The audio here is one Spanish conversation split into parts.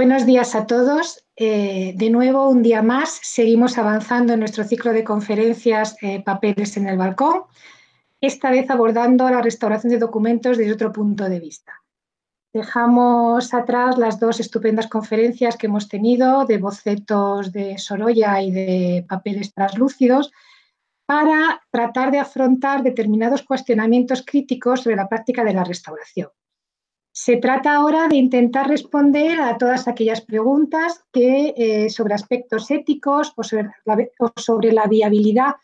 Buenos días a todos. Eh, de nuevo, un día más, seguimos avanzando en nuestro ciclo de conferencias eh, Papeles en el Balcón, esta vez abordando la restauración de documentos desde otro punto de vista. Dejamos atrás las dos estupendas conferencias que hemos tenido de bocetos de Sorolla y de papeles translúcidos para tratar de afrontar determinados cuestionamientos críticos sobre la práctica de la restauración. Se trata ahora de intentar responder a todas aquellas preguntas que, eh, sobre aspectos éticos o sobre, la, viabilidad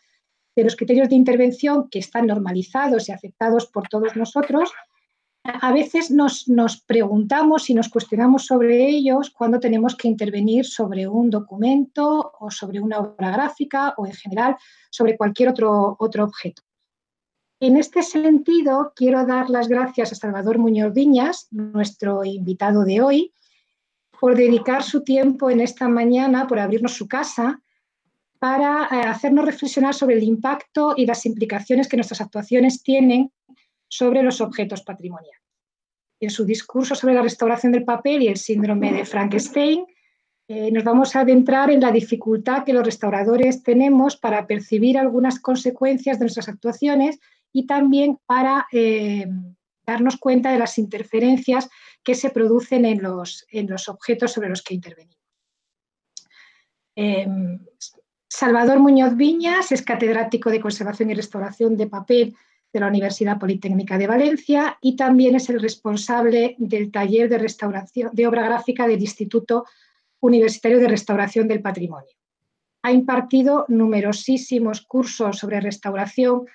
de los criterios de intervención que están normalizados y aceptados por todos nosotros, a veces nos, preguntamos y nos cuestionamos sobre ellos cuando tenemos que intervenir sobre un documento o sobre una obra gráfica o en general sobre cualquier otro objeto. En este sentido, quiero dar las gracias a Salvador Muñoz Viñas, nuestro invitado de hoy, por dedicar su tiempo en esta mañana, por abrirnos su casa, para eh, hacernos reflexionar sobre el impacto y las implicaciones que nuestras actuaciones tienen sobre los objetos patrimoniales. En su discurso sobre la restauración del papel y el síndrome de Frankenstein, eh, nos vamos a adentrar en la dificultad que los restauradores tenemos para percibir algunas consecuencias de nuestras actuaciones y también para eh, darnos cuenta de las interferencias que se producen en los, objetos sobre los que intervenimos. Em, Salvador Muñoz Viñas es catedrático de Conservación y Restauración de Papel de la Universidad Politécnica de Valencia y también es el responsable del taller de restauración de obra gráfica del Instituto Universitario de Restauración del Patrimonio. Ha impartido numerosísimos cursos sobre restauración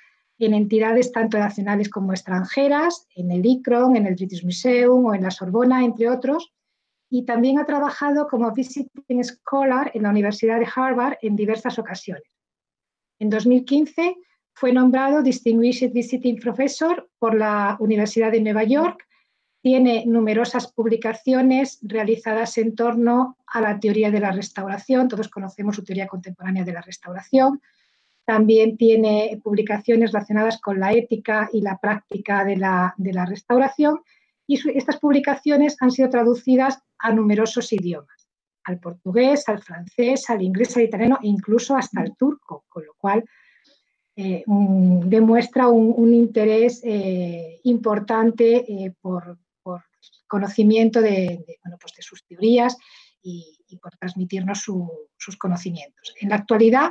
en entidades tanto nacionales como extranjeras, en el ICRON, en el British Museum o en la Sorbona, entre otros. Y también ha trabajado como visiting scholar en la Universidad de Harvard en diversas ocasiones. En 2015 fue nombrado Distinguished Visiting Professor por la Universidad de Nueva York. Tiene numerosas publicaciones realizadas en torno a la teoría de la restauración. Todos conocemos su teoría contemporánea de la restauración también tiene publicaciones relacionadas con la ética y la práctica de la, restauración. Y estas publicaciones han sido traducidas a numerosos idiomas, al portugués, al francés, al inglés, al italiano e incluso hasta el turco, con lo cual eh, mm, demuestra un, interés eh, importante eh, por, conocimiento pues de, sus teorías y, por transmitirnos sus conocimientos. En la actualidad,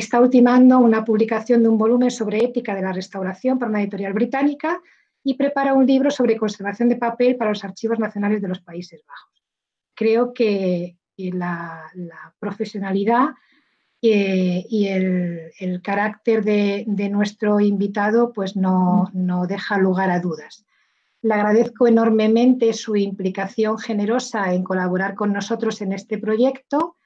está ultimando una publicación de un volumen sobre ética de la restauración para una editorial británica y prepara un libro sobre conservación de papel para los archivos nacionales de los Países Bajos. Creo que la, profesionalidad eh, y el, carácter de, nuestro invitado pues no, deja lugar a dudas. Le agradezco enormemente su implicación generosa en colaborar con nosotros en este proyecto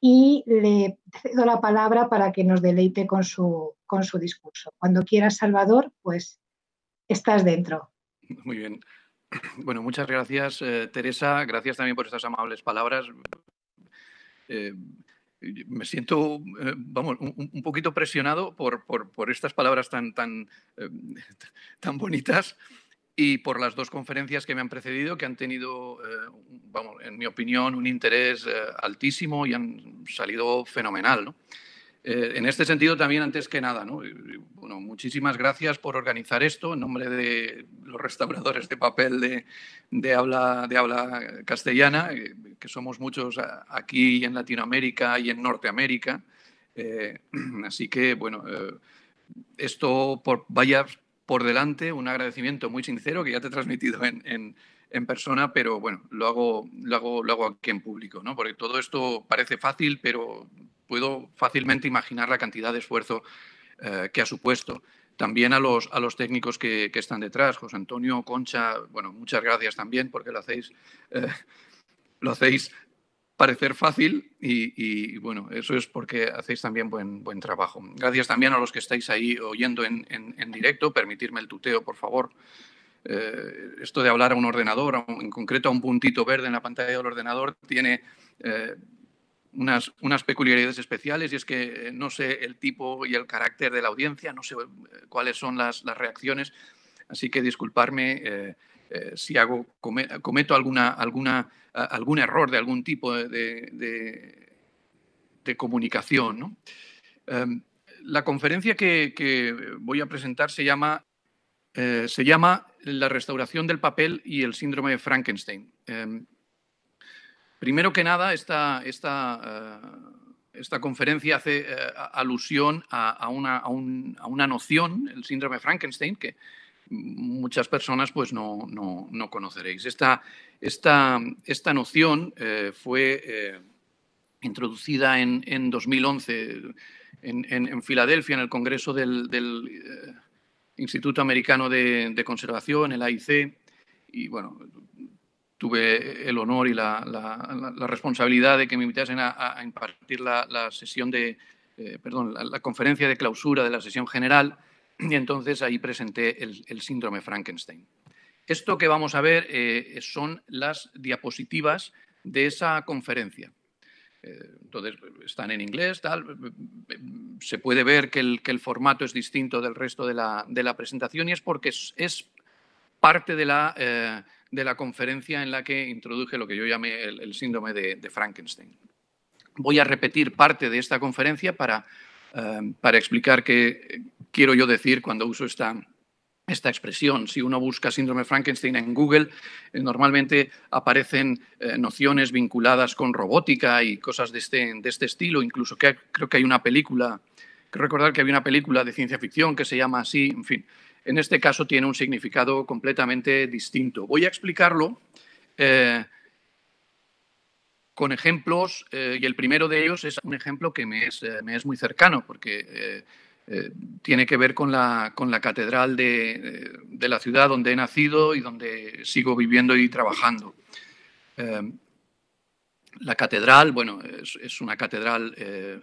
y le cedo la palabra para que nos deleite con su, discurso. Cuando quieras, Salvador, pues estás dentro. Muy bien. Bueno, muchas gracias, eh, Teresa. Gracias también por estas amables palabras. Eh, me siento, eh, vamos, un, poquito presionado por, por, estas palabras tan, tan, tan bonitas y por las dos conferencias que me han precedido, que han tenido, eh, en mi opinión, un interés eh, altísimo y han salido fenomenal. ¿no? Eh, en este sentido, también, antes que nada, ¿no? bueno, muchísimas gracias por organizar esto en nombre de los restauradores de papel de, de habla, de habla castellana, que somos muchos aquí en Latinoamérica y en Norteamérica. así que, bueno esto por vaya por delante un agradecimiento muy sincero que ya te he transmitido en, persona, pero bueno, lo hago, lo, hago, lo aquí en público, ¿no? porque todo esto parece fácil, pero puedo fácilmente imaginar la cantidad de esfuerzo eh, que ha supuesto. También a los, a los técnicos que, están detrás, José Antonio, Concha, bueno, muchas gracias también porque lo hacéis. Eh, lo hacéis parecer fácil y, bueno, eso es porque hacéis también buen, buen trabajo. Gracias también a los que estáis ahí oyendo en, en, directo. Permitirme el tuteo, por favor. Eh, esto de hablar a un ordenador, en concreto a un puntito verde en la pantalla del ordenador, tiene eh, unas, unas, peculiaridades especiales y es que eh, no sé el tipo y el carácter de la audiencia, no sé cuáles son las, las reacciones, así que disculparme. Eh, eh, si cometo alguna, alguna, algún error de algún tipo de, comunicación. Em, la conferencia que, voy a presentar se llama, eh, se llama La restauración del papel y el síndrome de Frankenstein. Em, primero que nada, esta, eh, conferencia hace alusión a, una, a, a, una, noción, el síndrome de Frankenstein, que muchas personas pues no, no, no conoceréis. Esta, noción eh, fue eh, introducida en, 2011 en, Filadelfia, en el Congreso del, eh, Instituto Americano de, Conservación, el AIC, y bueno, tuve el honor y la, responsabilidad de que me invitasen a, impartir la, sesión de, perdón, la, conferencia de clausura de la sesión general y entonces ahí presenté el, síndrome Frankenstein. Esto que vamos a ver eh, son las diapositivas de esa conferencia. Eh, entonces, están en inglés, eh, Se puede ver que el, formato es distinto del resto de la, presentación y es porque es, parte de la, conferencia en la que introduje lo que yo llamé el, síndrome de, Frankenstein. Voy a repetir parte de esta conferencia para, para explicar que quiero yo decir cuando uso esta, expresión. Si uno busca síndrome Frankenstein en Google, eh, normalmente aparecen eh, nociones vinculadas con robótica y cosas de este, este estilo. Incluso creo que hay una película, Quiero recordar que había una película de ciencia ficción que se llama así, en fin. En este caso tiene un significado completamente distinto. Voy a explicarlo eh, con ejemplos y el primero de ellos es un ejemplo que me es, me es muy cercano porque eh, tiene que ver con la, con la catedral de, la ciudad donde he nacido y donde sigo viviendo y trabajando. Eh, la catedral, bueno, es, una catedral eh,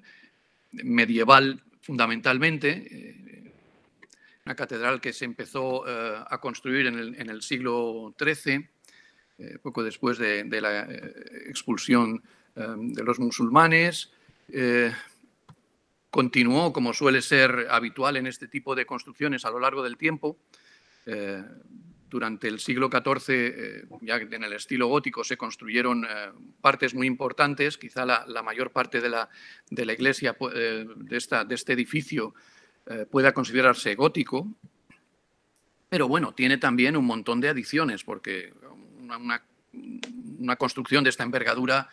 medieval fundamentalmente, una catedral que se empezó a construir en el, siglo XIII, poco después de, de la expulsión de los musulmanes continuó, como suele ser habitual en este tipo de construcciones a lo largo del tiempo. Eh, durante el siglo XIV, eh, ya en el estilo gótico, se construyeron eh, partes muy importantes. Quizá la, mayor parte de la, de la iglesia pues, de, esta, de, este edificio pueda considerarse gótico. Pero bueno, tiene también un montón de adiciones, porque una, construcción de esta envergadura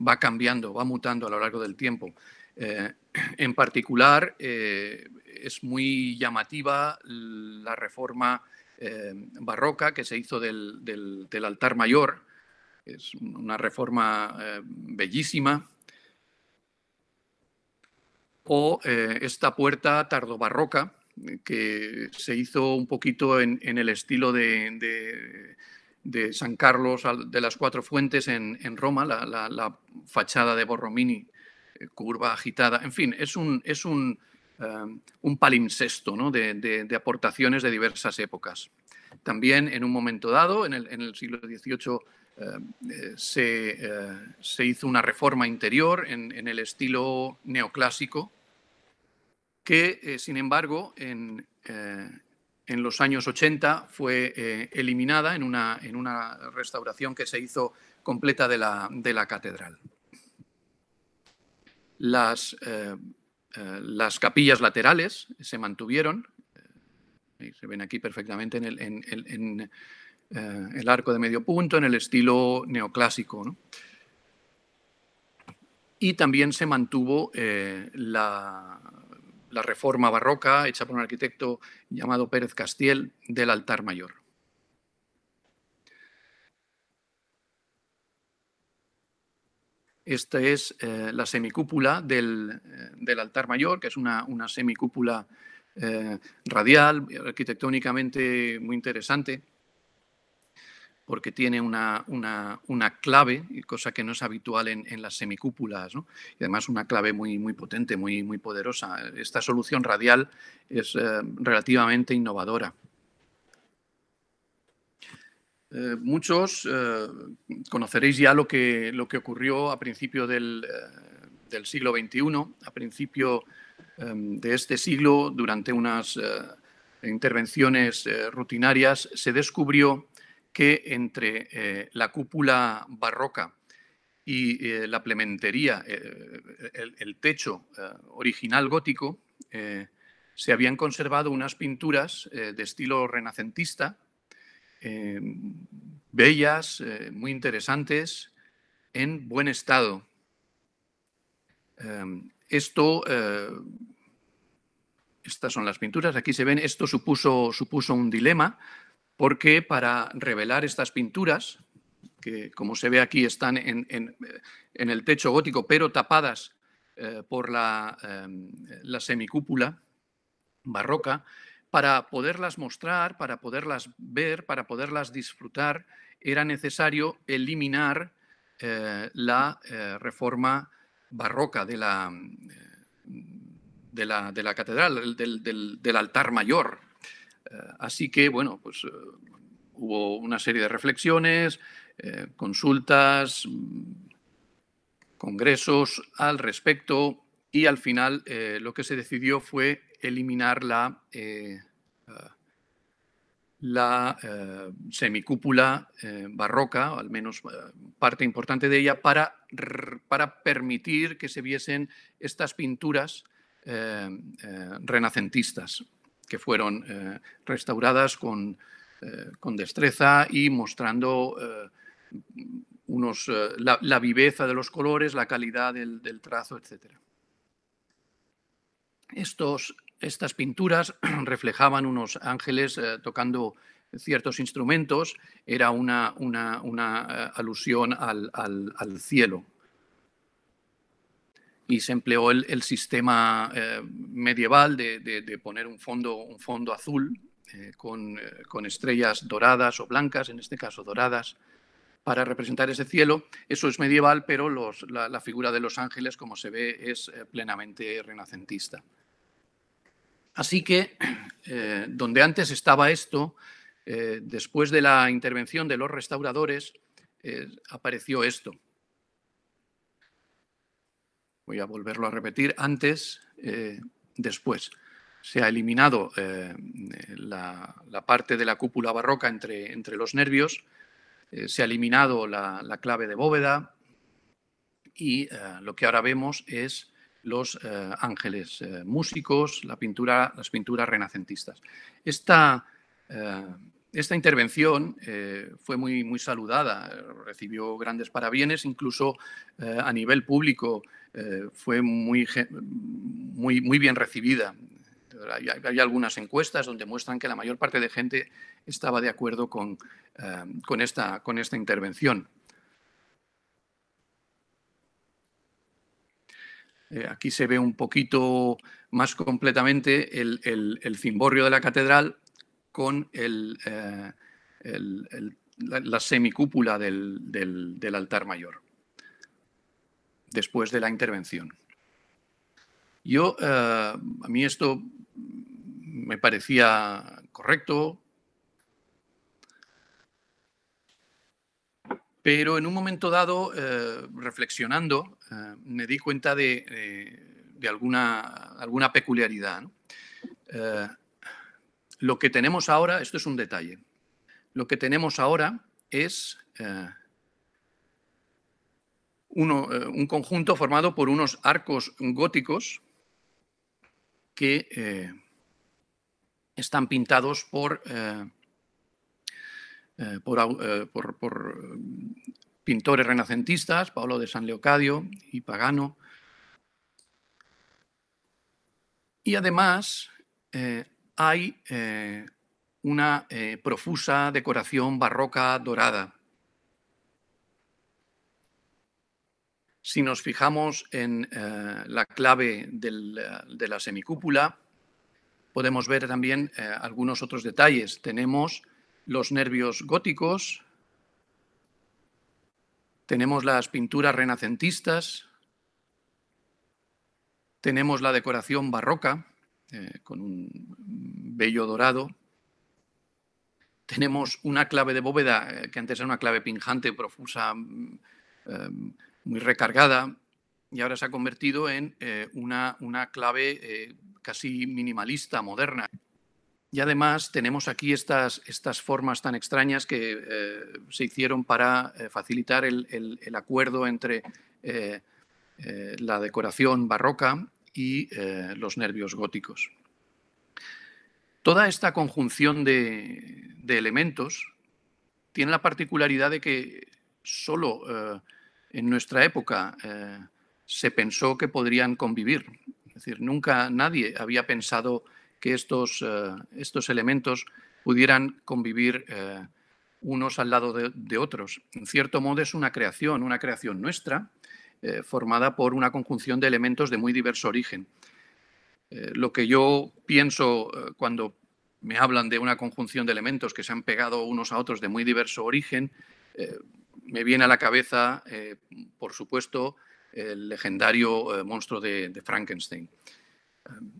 va cambiando, va mutando a lo largo del tiempo. En particular, eh, es muy llamativa la reforma eh, barroca que se hizo del, altar mayor. Es una reforma eh, bellísima. O esta puerta tardobarroca que se hizo un poquito en, el estilo de, San Carlos de las Cuatro Fuentes en, Roma, la, fachada de Borromini curva agitada. En fin, es un, es un, eh, palimpsesto de, aportaciones de diversas épocas. También en un momento dado, en el, siglo XVIII, eh, eh, se, hizo una reforma interior en, el estilo neoclásico, que sin embargo en, los años 80 fue eliminada en una, en una restauración que se hizo completa de de la catedral. Las, eh, eh, las capillas laterales se mantuvieron, eh, se ven aquí perfectamente en el, en, el arco de medio punto, en el estilo neoclásico. Y también se mantuvo la reforma barroca hecha por un arquitecto llamado Pérez Castiel del altar mayor. Esta es eh, la semicúpula eh, del, altar mayor, que es una, semicúpula eh, radial, arquitectónicamente muy interesante, porque tiene una, clave, cosa que no es habitual en, las semicúpulas, y además una clave muy, muy potente, muy, muy poderosa. Esta solución radial es relativamente innovadora. Eh, muchos eh, conoceréis ya lo que, lo que ocurrió a principio del, eh, siglo XXI, a principio em, de este siglo, durante unas intervenciones rutinarias, se descubrió que entre la cúpula barroca y la plementería, el, techo original gótico, se habían conservado unas pinturas de estilo renacentista Em, bellas, eh, muy interesantes, en buen estado. Em, esto, eh, estas son las pinturas, aquí se ven, esto supuso, supuso un dilema porque para revelar estas pinturas, que como se ve aquí están en, el techo gótico, pero tapadas eh, por la, em, la, semicúpula barroca, para poderlas mostrar, para poderlas ver, para poderlas disfrutar, era necesario eliminar eh, la eh, reforma barroca mm, eh, de la, de la, catedral, del, altar mayor. así que, bueno, pues hubo una serie de reflexiones, consultas, mm, congresos al respecto y al final lo que se decidió fue eliminar la, eh, eh, eh, semicúpula barroca, al menos parte importante de ella, para, para permitir que se viesen estas pinturas renacentistas que fueron restauradas con, destreza y mostrando unos, la, viveza de los colores, la calidad del, trazo, etcétera estos estas pinturas reflejaban unos ángeles eh, tocando ciertos instrumentos, era una, eh, alusión al, cielo. Y se empleó el, sistema eh, medieval de, poner un fondo, un fondo azul con, estrellas doradas o blancas, en este caso doradas, para representar ese cielo. Eso es medieval, pero la, figura de los ángeles, como se ve, es plenamente renacentista. Así que, eh, donde antes estaba esto, eh, después de la intervención de los restauradores, eh, apareció esto. Voy a volverlo a repetir, antes, después. Se ha eliminado la, parte de la cúpula barroca entre, los nervios, se ha eliminado la, clave de bóveda y lo que ahora vemos es los eh, ángeles eh, músicos, la pintura, las pinturas renacentistas. Esta, eh, intervención fue muy, muy saludada, recibió grandes parabienes, incluso a nivel público fue muy, muy, muy bien recibida. Hay, algunas encuestas donde muestran que la mayor parte de gente estaba de acuerdo con, esta, con esta intervención. Eh, aquí se ve un poquito más completamente el, cimborrio de la catedral con eh, la, semicúpula del, altar mayor, después de la intervención. Yo, eh, a mí esto me parecía correcto, pero en un momento dado, reflexionando, Ah, me di cuenta de, eh, alguna, alguna peculiaridad. Eh, lo que tenemos ahora, esto es un detalle, lo que tenemos ahora es eh, un conjunto formado por unos arcos góticos que están pintados por, por pintores renacentistas, Paolo de San Leocadio y Pagano. Y además eh, hay eh, una eh, profusa decoración barroca dorada. Si nos fijamos en la clave de la semicúpula, podemos ver también algunos otros detalles. Tenemos los nervios góticos, tenemos las pinturas renacentistas, tenemos la decoración barroca eh, con un bello dorado, tenemos una clave de bóveda eh, que antes era una clave pinjante, profusa, mm, em, muy recargada, y ahora se ha convertido en eh, una, una, clave casi minimalista, moderna. Y además tenemos aquí estas, estas formas tan extrañas que eh, se hicieron para eh, facilitar el, acuerdo entre eh, la decoración barroca y los nervios góticos. Toda esta conjunción de, de, elementos tiene la particularidad de que solo en nuestra época se pensó que podrían convivir. Es decir, nunca nadie había pensado que eh, estos, elementos pudieran convivir eh, unos al lado de, otros. En cierto modo es una creación, una creación nuestra, eh, formada por una conjunción de elementos de muy diverso origen. lo que yo pienso cuando me hablan de una conjunción de elementos que se han pegado unos a otros de muy diverso origen, me viene a la cabeza, por supuesto, el legendario monstruo de Frankenstein.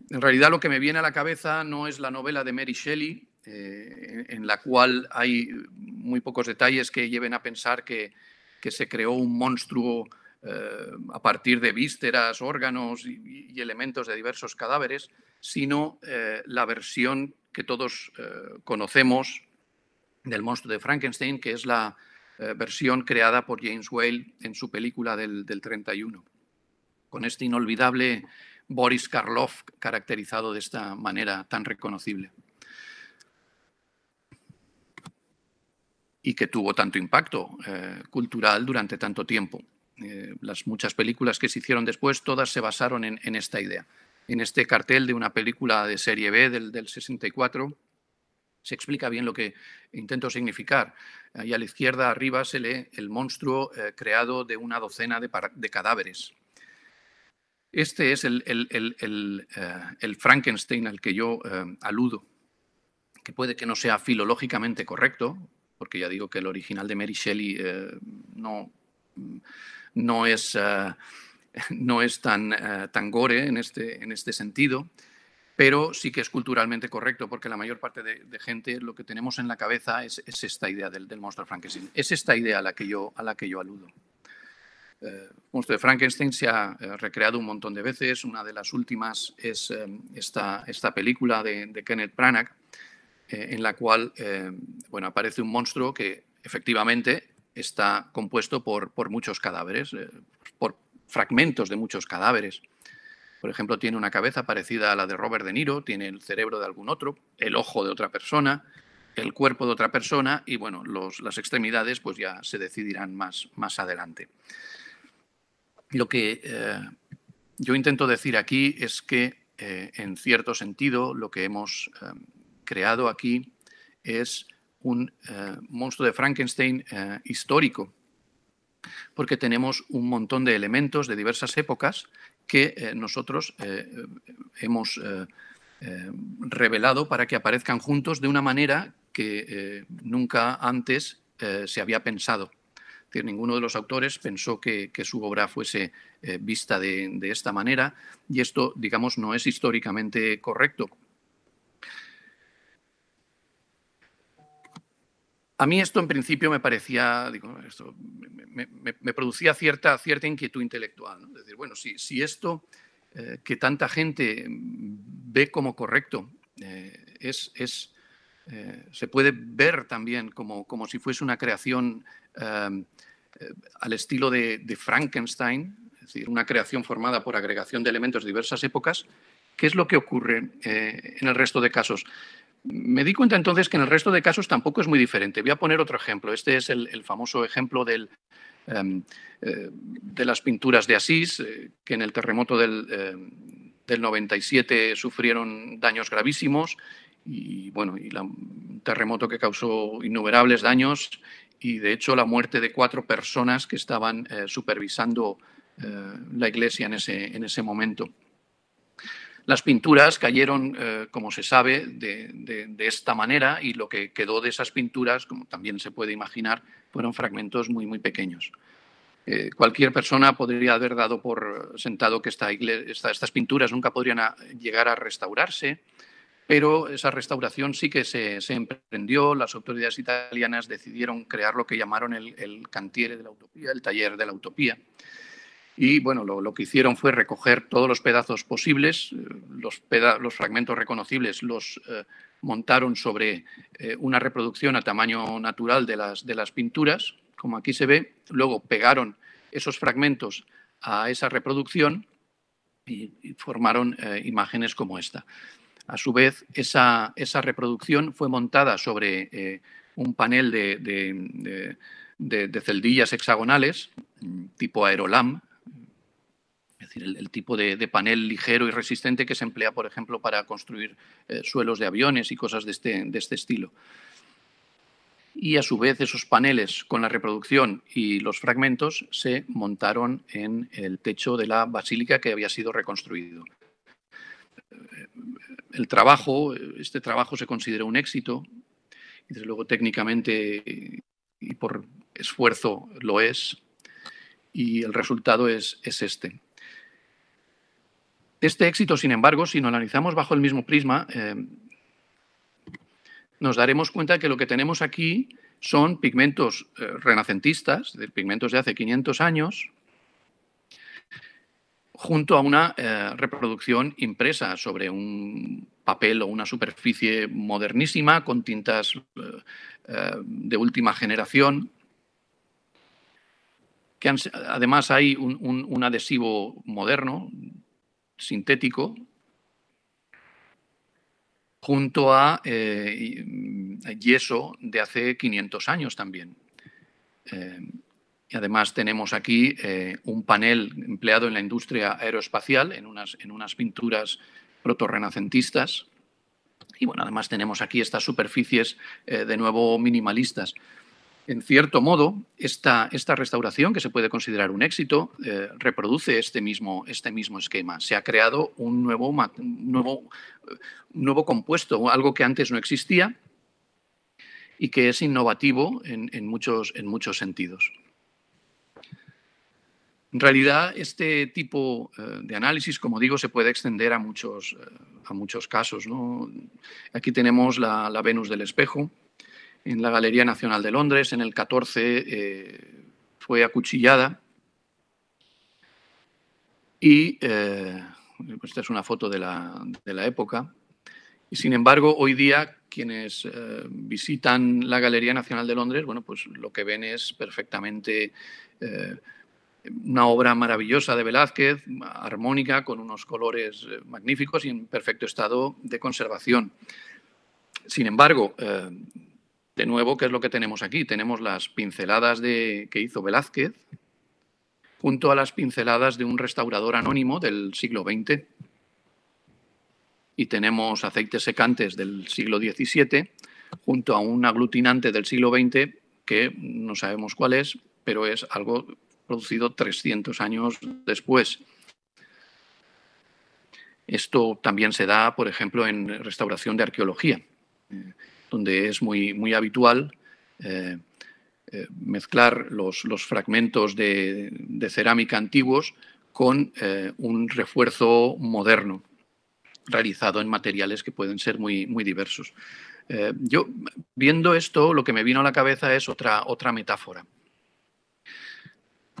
En realidad lo que me viene a la cabeza no es la novela de Mary Shelley, eh, en, la cual hay muy pocos detalles que lleven a pensar que, se creó un monstruo eh, a partir de vísceras, órganos y, elementos de diversos cadáveres, sino eh, la versión que todos conocemos del monstruo de Frankenstein, que es la versión creada por James Whale en su película del, del 31, con este inolvidable Boris Karloff caracterizado de esta manera tan reconocible. Y que tuvo tanto impacto eh, cultural durante tanto tiempo. Eh, las muchas películas que se hicieron después, todas se basaron en, esta idea. En este cartel de una película de serie B del, 64 se explica bien lo que intento significar. y a la izquierda arriba se lee el monstruo eh, creado de una docena de cadáveres este es eh, el, Frankenstein al que yo eh, aludo, que puede que no sea filológicamente correcto, porque ya digo que el original de Mary Shelley eh, no, no, es, no es tan, tan gore en este, en este sentido, pero sí que es culturalmente correcto, porque la mayor parte de, gente lo que tenemos en la cabeza es, esta idea del, del monstruo Frankenstein. Es esta idea la que yo, a la que yo aludo. El eh, monstruo de Frankenstein se ha eh, recreado un montón de veces. Una de las últimas es eh, esta, película de, Kenneth Branagh, en la cual bueno, aparece un monstruo que efectivamente está compuesto por, muchos cadáveres, por fragmentos de muchos cadáveres. Por ejemplo, tiene una cabeza parecida a la de Robert De Niro, tiene el cerebro de algún otro, el ojo de otra persona, el cuerpo de otra persona y bueno, las extremidades pues ya se decidirán más, más adelante. Lo que eh, yo intento decir aquí es que, eh, en cierto sentido, lo que hemos eh, creado aquí es un monstruo de Frankenstein histórico, porque tenemos un montón de elementos de diversas épocas que nosotros hemos revelado para que aparezcan juntos de una manera que nunca antes se había pensado ninguno de los autores pensó que, su obra fuese eh, vista de, esta manera y esto, digamos, no es históricamente correcto. A mí esto en principio me parecía, esto, me, producía cierta, cierta inquietud intelectual. Es decir, bueno, si, si esto eh, que tanta gente ve como correcto eh, es, es eh, se puede ver también como, si fuese una creación em, eh, al estilo de, Frankenstein, es decir, una creación formada por agregación de elementos de diversas épocas. ¿Qué es lo que ocurre eh, en el resto de casos? Me di cuenta entonces que en el resto de casos tampoco es muy diferente. Voy a poner otro ejemplo. Este es el, famoso ejemplo em, de las pinturas de Asís, que en el terremoto del 97 em, sufrieron daños gravísimos y bueno, y un terremoto que causó innumerables daños y de hecho la muerte de cuatro personas que estaban eh, supervisando eh, la iglesia en ese, momento. Las pinturas cayeron, eh, como se sabe, de, esta manera y lo que quedó de esas pinturas, como también se puede imaginar, fueron fragmentos muy, muy pequeños. cualquier persona podría haber dado por sentado que estas pinturas nunca podrían llegar a restaurarse pero esa restauración sí que se, emprendió. Las autoridades italianas decidieron crear lo que llamaron el, cantiere de la utopía, el taller de la utopía. Y bueno, lo, que hicieron fue recoger todos los pedazos posibles, eh, los, los fragmentos reconocibles los eh, montaron sobre eh, una reproducción a tamaño natural de las, de las pinturas, como aquí se ve, luego pegaron esos fragmentos a esa reproducción y, formaron imágenes como esta. A su vez, esa, reproducción fue montada sobre eh, un panel de, celdillas hexagonales, tipo aerolam, es decir, el, tipo de, panel ligero y resistente que se emplea, por ejemplo, para construir eh, suelos de aviones y cosas este, de este estilo y a su vez esos paneles con la reproducción y los fragmentos se montaron en el techo de la basílica que había sido reconstruido el trabajo, este trabajo se considera un éxito, y desde luego técnicamente y por esfuerzo lo es, y el resultado es, este. Este éxito, sin embargo, si lo analizamos bajo el mismo prisma, eh, nos daremos cuenta que lo que tenemos aquí son pigmentos eh, renacentistas, de pigmentos de hace 500 años, junto a una eh, reproducción impresa sobre un papel o una superficie modernísima con tintas eh, eh, de última generación. Que además hay un, adhesivo moderno, sintético, junto a mm, yeso de hace 500 años también. Y además tenemos aquí eh, un panel empleado en la industria aeroespacial, en unas, en unas pinturas protorrenacentistas. Y bueno, además tenemos aquí estas superficies eh, de nuevo minimalistas. En cierto modo, esta, restauración, que se puede considerar un éxito, eh, reproduce este, este mismo, esquema. Se ha creado un nuevo, nuevo, nuevo compuesto, algo que antes no existía y que es innovativo en muchos sentidos. En realidad, este tipo eh, de análisis, como digo, se puede extender a muchos, eh, a muchos casos. Aquí tenemos la, Venus del Espejo en la Galería Nacional de Londres. En el 14 eh, fue acuchillada. Y esta es una foto de la, época. Y sin embargo, hoy día quienes visitan la Galería Nacional de Londres, bueno, pues lo que ven es perfectamente una obra maravillosa de Velázquez, armónica, con unos colores eh, magníficos y en perfecto estado de conservación. Sin embargo, eh, de nuevo, ¿qué es lo que tenemos aquí? Tenemos las pinceladas de, que hizo Velázquez junto a las pinceladas de un restaurador anónimo del siglo XX. Y tenemos aceites secantes del siglo XVII junto a un aglutinante del siglo XX que no sabemos cuál es, pero es algo producido 300 años después. Esto también se da, por ejemplo, en restauración de arqueología, donde es muy, muy habitual eh, eh, mezclar los, los fragmentos de, cerámica antiguos con eh, un refuerzo moderno realizado en materiales que pueden ser muy, muy diversos. yo, viendo esto, lo que me vino a la cabeza es otra, otra metáfora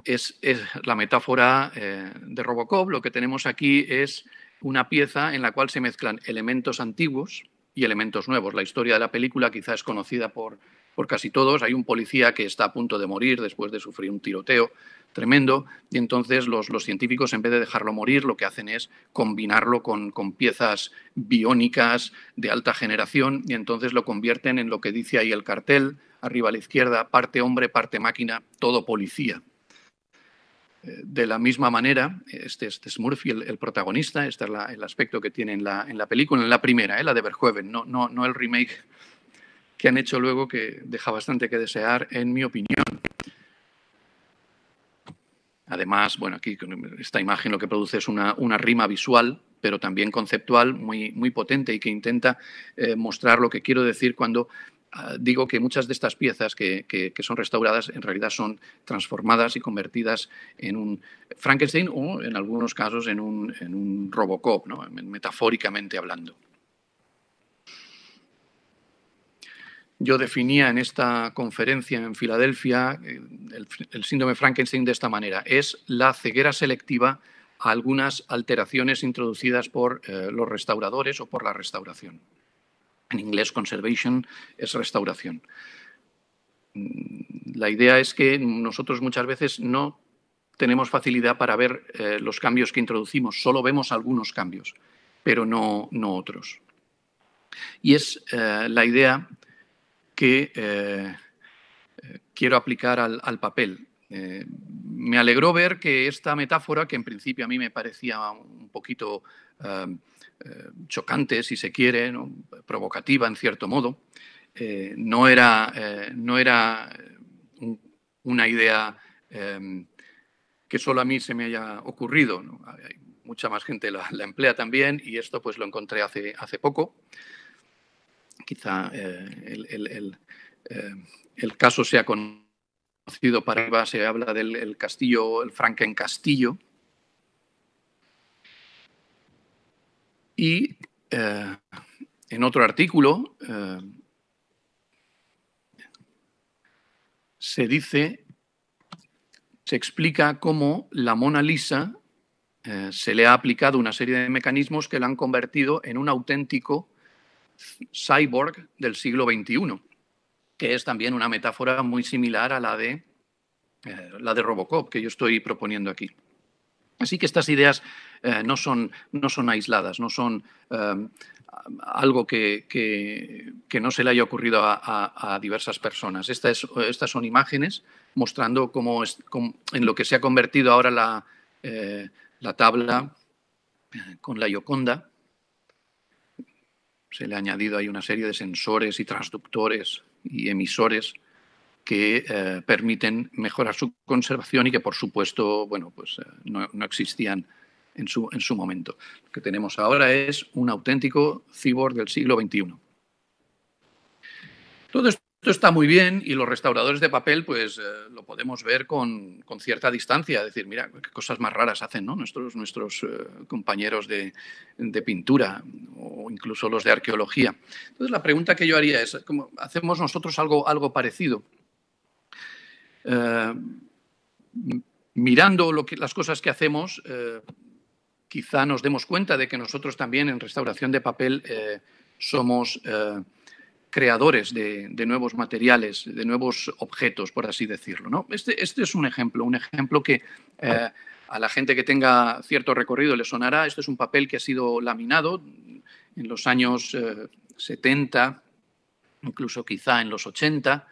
es, la metáfora eh, de Robocop. Lo que tenemos aquí es una pieza en la cual se mezclan elementos antiguos y elementos nuevos. La historia de la película quizá es conocida por, casi todos. Hay un policía que está a punto de morir después de sufrir un tiroteo tremendo y entonces los, científicos en vez de dejarlo morir lo que hacen es combinarlo con, con, piezas biónicas de alta generación y entonces lo convierten en lo que dice ahí el cartel, arriba a la izquierda, parte hombre, parte máquina, todo policía de la misma manera, este, este es Murphy el, protagonista, este es el aspecto que tiene en la, película, en la primera, ¿eh? la de Verhoeven, no, no, no el remake que han hecho luego que deja bastante que desear, en mi opinión. Además, bueno, aquí esta imagen lo que produce es una, rima visual, pero también conceptual, muy, muy potente y que intenta eh, mostrar lo que quiero decir cuando Ah, digo que muchas de estas piezas que, son restauradas en realidad son transformadas y convertidas en un Frankenstein o en algunos casos en un, Robocop, metafóricamente hablando. Yo definía en esta conferencia en Filadelfia eh, el, síndrome Frankenstein de esta manera. Es la ceguera selectiva a algunas alteraciones introducidas por eh, los restauradores o por la restauración. En inglés, conservation es restauración. Mm, la idea es que nosotros muchas veces no tenemos facilidad para ver eh, los cambios que introducimos, solo vemos algunos cambios, pero no, no otros. Y es eh, la idea que eh, quiero aplicar al, papel. me alegró ver que esta metáfora, que en principio a mí me parecía un poquito eh, chocante, si se quiere, provocativa en cierto modo. Eh, no, era, eh, no era una idea em, que solo a mí se me haya ocurrido. mucha más gente la, emplea también y esto pues lo encontré hace, hace poco. Quizá el, el, caso sea conocido para arriba, se habla del castillo, el Franken Castillo, Y eh, en otro artículo eh, se dice, se explica cómo la Mona Lisa eh, se le ha aplicado una serie de mecanismos que la han convertido en un auténtico cyborg del siglo XXI, que es también una metáfora muy similar a la de, la de Robocop que yo estoy proponiendo aquí. Así que estas ideas eh, no, son, aisladas, no son em, algo que, no se le haya ocurrido a, diversas personas. estas son imágenes mostrando cómo, es, en lo que se ha convertido ahora la, eh, la tabla eh, con la Yoconda. Se le ha añadido ahí una serie de sensores y transductores y emisores que eh, permiten mejorar su conservación y que, por supuesto, bueno, pues eh, no, existían en su, momento. Lo que tenemos ahora es un auténtico cyborg del siglo XXI. Todo esto está muy bien y los restauradores de papel pues eh, lo podemos ver con, cierta distancia, es decir, mira, qué cosas más raras hacen ¿no? nuestros, compañeros de, de, pintura o incluso los de arqueología. Entonces la pregunta que yo haría es, ¿cómo ¿hacemos nosotros algo, algo parecido? Eh, mirando las cosas que hacemos, eh, quizá nos demos cuenta de que nosotros también en restauración de papel eh, somos creadores de, nuevos materiales, de nuevos objetos, por así decirlo. Este, este, es un ejemplo, un ejemplo que a la gente que tenga cierto recorrido le sonará. Este es un papel que ha sido laminado en los años 70, incluso quizá en los 80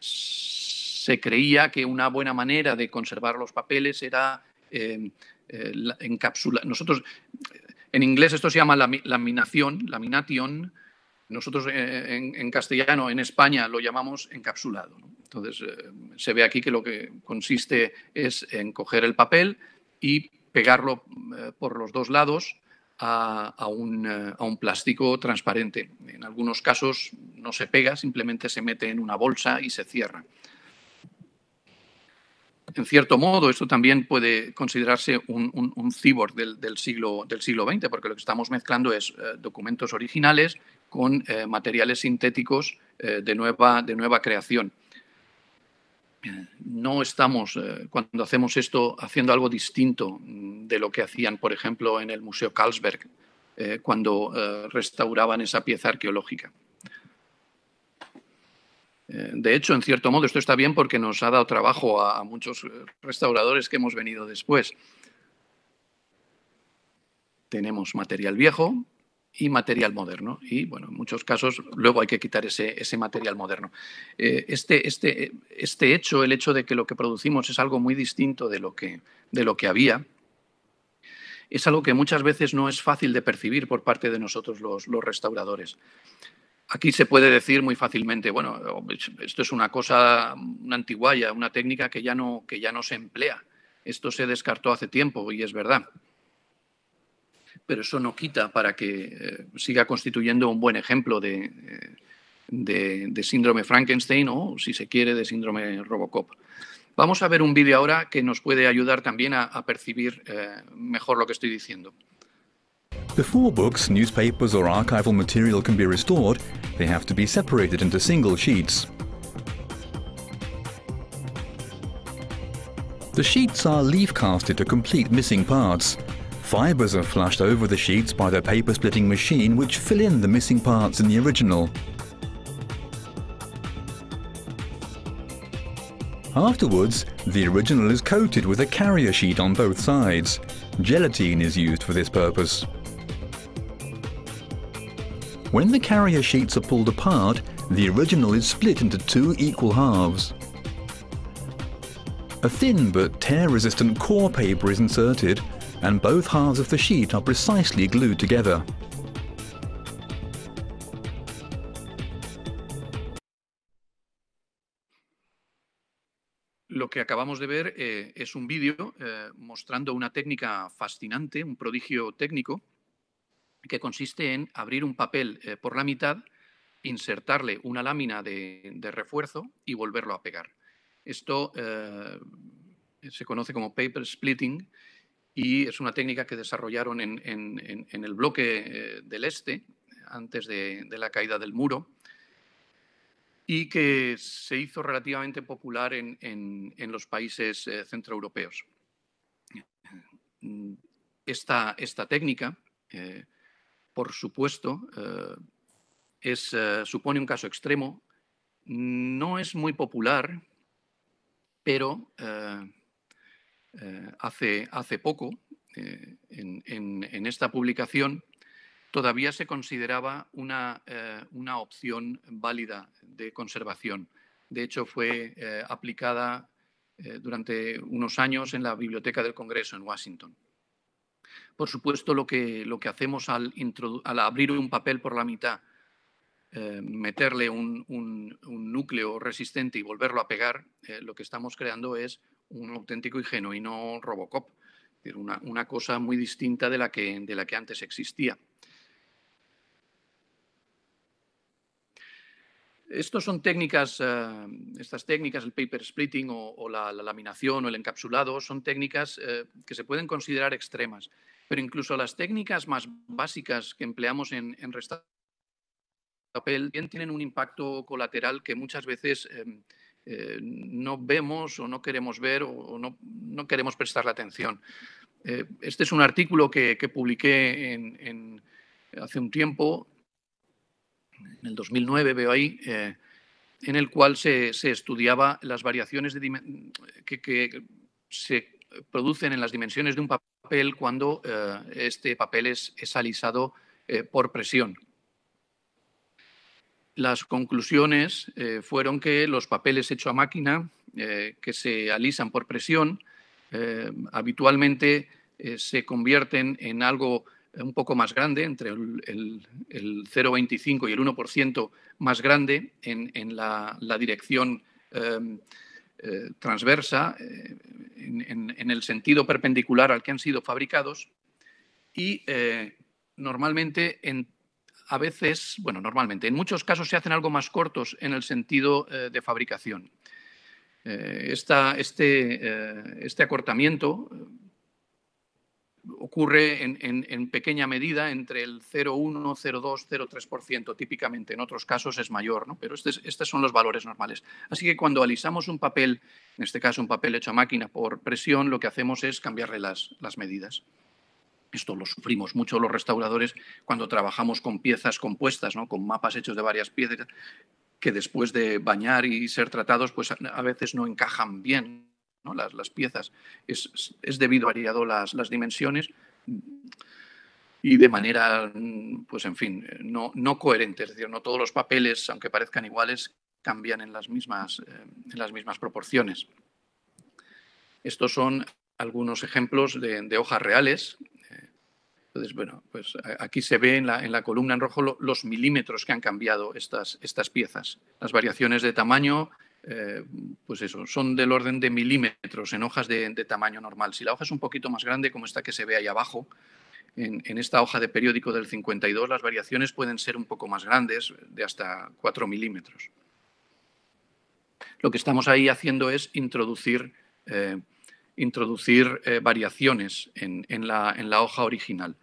se creía que una buena manera de conservar los papeles era eh, eh, encapsular. Nosotros, en inglés esto se llama laminación, lamination. Nosotros eh, en, castellano, en España, lo llamamos encapsulado. Entonces, se ve aquí que lo que consiste es en coger el papel y pegarlo por los dos lados eh, a, un, plástico transparente. En algunos casos no se pega, simplemente se mete en una bolsa y se cierra. En cierto modo, esto también puede considerarse un, cyborg del, siglo, del siglo XX, porque lo que estamos mezclando es eh, documentos originales con eh, materiales sintéticos de nueva creación no estamos, eh, cuando hacemos esto, haciendo algo distinto de lo que hacían, por ejemplo, en el Museo Carlsberg, eh, cuando eh, restauraban esa pieza arqueológica. De hecho, en cierto modo, esto está bien porque nos ha dado trabajo a muchos restauradores que hemos venido después. Tenemos material viejo, y material moderno. Y bueno, en muchos casos luego hay que quitar ese, material moderno. Eh, este, este, este hecho, el hecho de que lo que producimos es algo muy distinto de lo que, de lo que había, es algo que muchas veces no es fácil de percibir por parte de nosotros los, restauradores. Aquí se puede decir muy fácilmente, bueno, esto es una cosa, una antiguaya, una técnica que ya no, que ya no se emplea. Esto se descartó hace tiempo y es verdad pero eso no quita para que eh, siga constituyendo un buen ejemplo eh, de, de, síndrome Frankenstein o, si se quiere, de síndrome Robocop. Vamos a ver un vídeo ahora que nos puede ayudar también a, percibir eh, mejor lo que estoy diciendo. Before books, newspapers or archival material can be restored, they have to be separated into single sheets. The sheets are leaf casted to complete missing parts. Fibres are flushed over the sheets by the paper splitting machine which fill in the missing parts in the original. Afterwards, the original is coated with a carrier sheet on both sides. Gelatine is used for this purpose. When the carrier sheets are pulled apart, the original is split into two equal halves. A thin but tear-resistant core paper is inserted and both halves of the sheet are precisely glued Lo que acabamos de ver eh, es un vídeo eh, mostrando una técnica fascinante, un prodigio técnico, que consiste en abrir un papel eh, por la mitad, insertarle una lámina de refuerzo y volverlo a pegar. Esto se conoce como paper splitting y es una técnica que desarrollaron en, el bloque eh, del este, antes de, la caída del muro, y que se hizo relativamente popular en, los países eh, centroeuropeos. Mm, esta, esta técnica, eh, por supuesto, supone un caso extremo, no es muy popular, pero eh, hace, hace, poco, eh, en, esta publicación, todavía se consideraba eh, una, opción válida de conservación. De hecho, fue aplicada durante unos años en la Biblioteca del Congreso en Washington. Por supuesto, lo que, hacemos al, abrir un papel por la mitad, meterle un, núcleo resistente y volverlo a pegar, lo que estamos creando es un auténtico y genuino Robocop, una, una cosa muy distinta de la que, de la que antes existía. Estos son técnicas, eh, estas técnicas, el paper splitting o, la, laminación o el encapsulado, son técnicas eh, que se pueden considerar extremas, pero incluso las técnicas más básicas que empleamos en, en papel bien tienen un impacto colateral que muchas veces em, eh, no vemos o no queremos ver o no, no queremos la atención. Eh, este es un artículo que, publiqué hace un tiempo, en el 2009 veo ahí, eh, en el cual se, estudiaba las variaciones que, se producen en las dimensiones de un papel cuando este papel es, es alisado por presión. Las conclusiones eh, fueron que los papeles hechos a máquina, eh, que se alisan por presión, eh, habitualmente se convierten en algo un poco más grande, entre el, 0,25 y el 1% más grande en, la, dirección em, transversa, en, en, el sentido perpendicular al que han sido fabricados, y normalmente en a veces, bueno, normalmente, en muchos casos se hacen algo más cortos en el sentido eh, de fabricación. Eh, este, eh, este, acortamiento ocurre en, pequeña medida entre el 0,1, 0,2, 0,3%. Típicamente en otros casos es mayor, ¿no? pero estos, son los valores normales. Así que cuando alisamos un papel, en este caso un papel hecho a máquina por presión, lo que hacemos es cambiarle las medidas. Esto lo sufrimos mucho los restauradores cuando trabajamos con piezas compuestas, con mapas hechos de varias piezas que después de bañar y ser tratados, pues a veces no encajan bien Las, piezas. Es, es, debido variado las, las dimensiones y de manera, pues en fin, no, coherente. Es decir, no todos los papeles, aunque parezcan iguales, cambian en las mismas, eh, en las mismas proporciones. Estos son algunos ejemplos de hojas reales entonces, bueno, pues aquí se ve en la, columna en rojo los milímetros que han cambiado estas, estas piezas. Las variaciones de tamaño, eh, pues eso, son del orden de milímetros en hojas de, tamaño normal. Si la hoja es un poquito más grande, como esta que se ve ahí abajo, en, esta hoja de periódico del 52, las variaciones pueden ser un poco más grandes, de hasta 4 milímetros. Lo que estamos ahí haciendo es introducir... Eh, introducir eh, variaciones en, la, hoja original.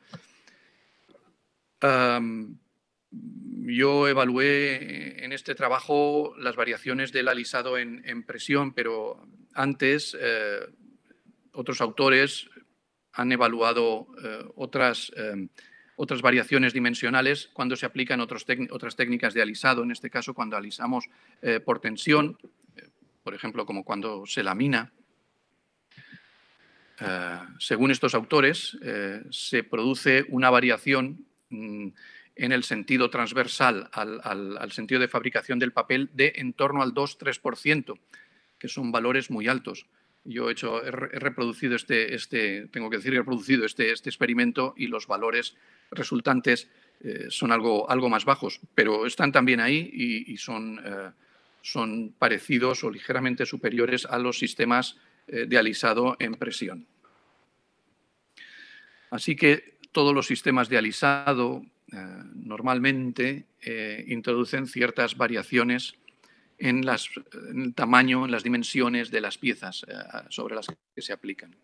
yo evalué eh, en este trabajo las variaciones del alisado en, presión, pero antes eh, otros autores han evaluado em, otras, variaciones dimensionales cuando se aplican otras técnicas de alisado, en este caso cuando alisamos por tensión, por ejemplo, como cuando se lamina eh, según estos autores, eh, se produce una variación mm, en el sentido transversal al, sentido de fabricación del papel de en torno al 2-3%, que son valores muy altos. Yo he, hecho, reproducido este, este, tengo que decir, reproducido este, este experimento y los valores resultantes eh, son algo, algo, más bajos, pero están también ahí y, y son, son, parecidos o ligeramente superiores a los sistemas eh, de alisado en presión. Así que todos los sistemas de alisado eh, normalmente eh, introducen ciertas variaciones en, las, el tamaño, en las dimensiones de las piezas sobre las que se aplican.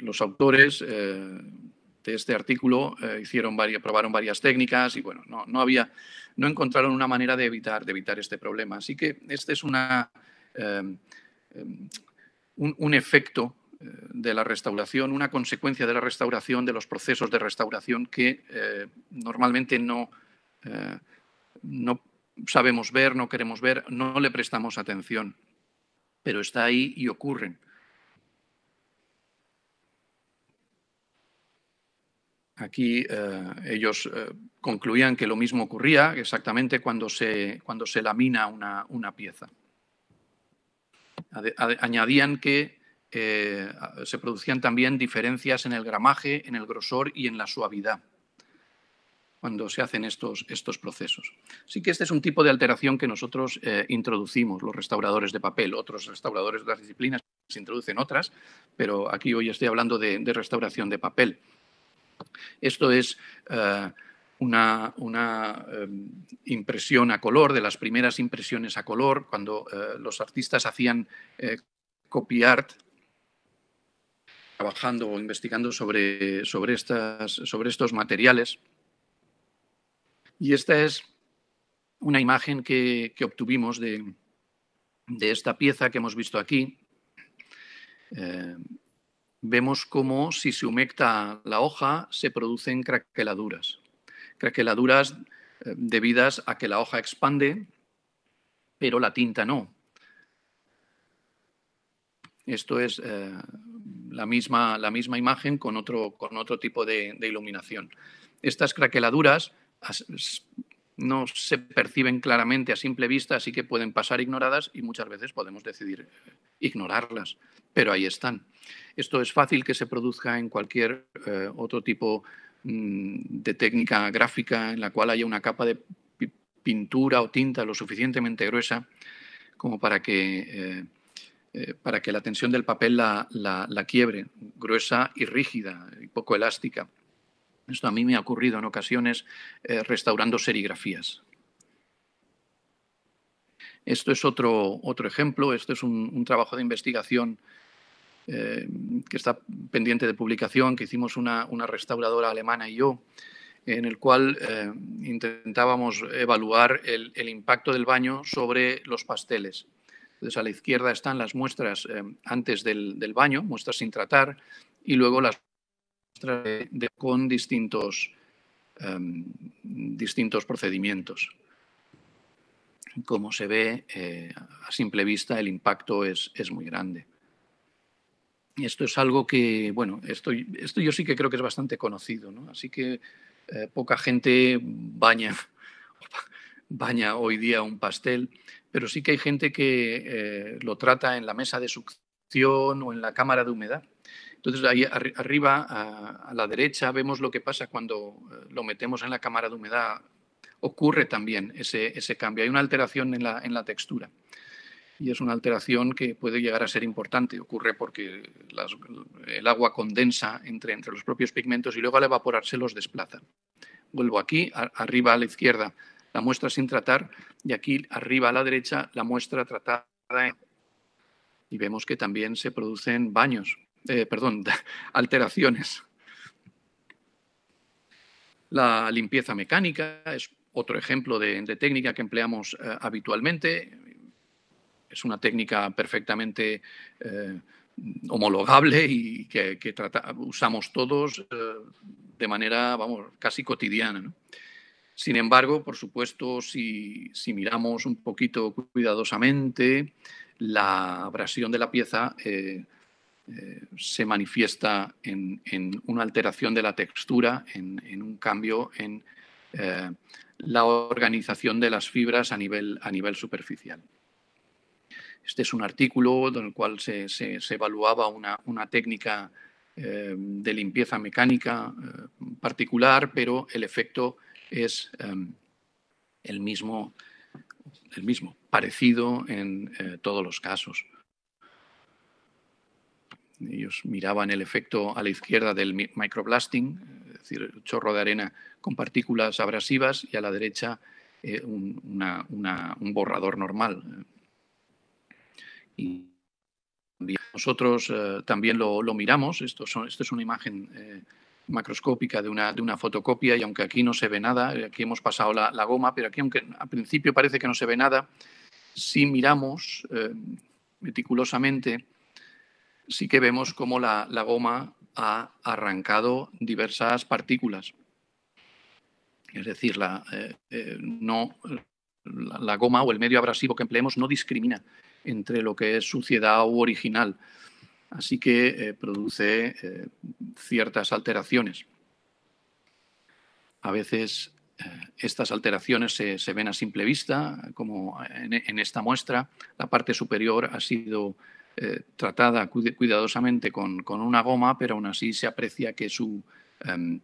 los autores de este artículo hicieron varias, probaron varias técnicas y bueno, no, no, había, no encontraron una manera de evitar, de evitar este problema. Así que este es una, Em, em, un, efecto eh, de la restauración, una consecuencia de la restauración, de los procesos de restauración que eh, normalmente eh, no, sabemos ver, no queremos ver, no le prestamos atención, pero está ahí y ocurren. Aquí ellos concluían que lo mismo ocurría exactamente cuando se, lamina una pieza añadían que eh, se producían también diferencias en el gramaje, en el grosor y en la suavidad cuando se hacen estos, estos procesos. Sí que este es un tipo de alteración que nosotros eh, introducimos, los restauradores de papel, otros restauradores de las disciplinas se introducen otras, pero aquí hoy estoy hablando de, restauración de papel. Esto es eh, una, em, impresión a color, de las primeras impresiones a color, cuando eh, los artistas hacían eh, copy art trabajando o investigando sobre, estas, sobre estos materiales. Y esta es una imagen que, obtuvimos de, de, esta pieza que hemos visto aquí. Em, vemos cómo si se humecta la hoja se producen craqueladuras craqueladuras eh, debidas a que la hoja expande, pero la tinta no. Esto es eh, la, misma, imagen con otro, tipo de, iluminación. Estas craqueladuras no se perciben claramente a simple vista, así que pueden pasar ignoradas y muchas veces podemos decidir eh, ignorarlas, pero ahí están. Esto es fácil que se produzca en cualquier otro tipo Mm, de técnica gráfica en la cual haya una capa de pintura o tinta lo suficientemente gruesa como para que, eh, eh, para que la tensión del papel la, quiebre, gruesa y rígida y poco elástica. Esto a mí me ha ocurrido en ocasiones eh, restaurando serigrafías. Esto es otro, ejemplo, esto es un trabajo de investigación eh, que está pendiente de publicación, que hicimos una, restauradora alemana y yo, en el cual eh, intentábamos evaluar el, impacto del baño sobre los pasteles. Entonces, a la izquierda están las muestras eh, antes del, baño, muestras sin tratar, y luego las muestras con distintos, distintos procedimientos. Como se ve a simple vista, el impacto es, es muy grande. Esto es algo que, bueno, esto, esto yo sí que creo que es bastante conocido, ¿no? Así que eh, poca gente baña, baña hoy día un pastel, pero sí que hay gente que eh, lo trata en la mesa de succión o en la cámara de humedad. Entonces, ahí arriba a, la derecha vemos lo que pasa cuando eh, lo metemos en la cámara de humedad. Ocurre también ese, cambio, hay una alteración en la textura y es una alteración que puede llegar a ser importante. Ocurre porque el agua condensa entre, entre los propios pigmentos y luego al evaporarse los desplaza. Vuelvo aquí, arriba a la izquierda la muestra sin tratar y aquí arriba a la derecha la muestra tratada. Y vemos que también se producen baños, eh, perdón, alteraciones. La limpieza mecánica es otro ejemplo de, técnica que empleamos eh, habitualmente es una técnica perfectamente eh, homologable y que, usamos todos eh, de manera, casi cotidiana. Sin embargo, por supuesto, si, miramos un poquito cuidadosamente, la abrasión de la pieza eh, se manifiesta en, una alteración de la textura, en, un cambio en la organización de las fibras a nivel superficial. Este es un artículo en el cual se, evaluaba una, técnica em, de limpieza mecánica em, particular, pero el efecto es em, el, mismo, el mismo, parecido en eh, todos los casos. Ellos miraban el efecto a la izquierda del microblasting, es decir, el chorro de arena con partículas abrasivas y a la derecha eh, un borrador normal y nosotros eh, también lo, miramos. Esto, esto es una imagen eh, macroscópica de una, fotocopia y aunque aquí no se ve nada, eh, aquí hemos pasado la, goma, pero aquí aunque al principio parece que no se ve nada, si miramos meticulosamente, sí que vemos cómo la, goma ha arrancado diversas partículas. Es decir, la, no, la, goma o el medio abrasivo que empleemos no discrimina entre lo que es suciedad u original. Así que eh, produce eh, ciertas alteraciones. A veces eh, estas alteraciones se, ven a simple vista, como en, esta muestra. La parte superior ha sido tratada cuidadosamente con, una goma, pero aún así se aprecia que su, em,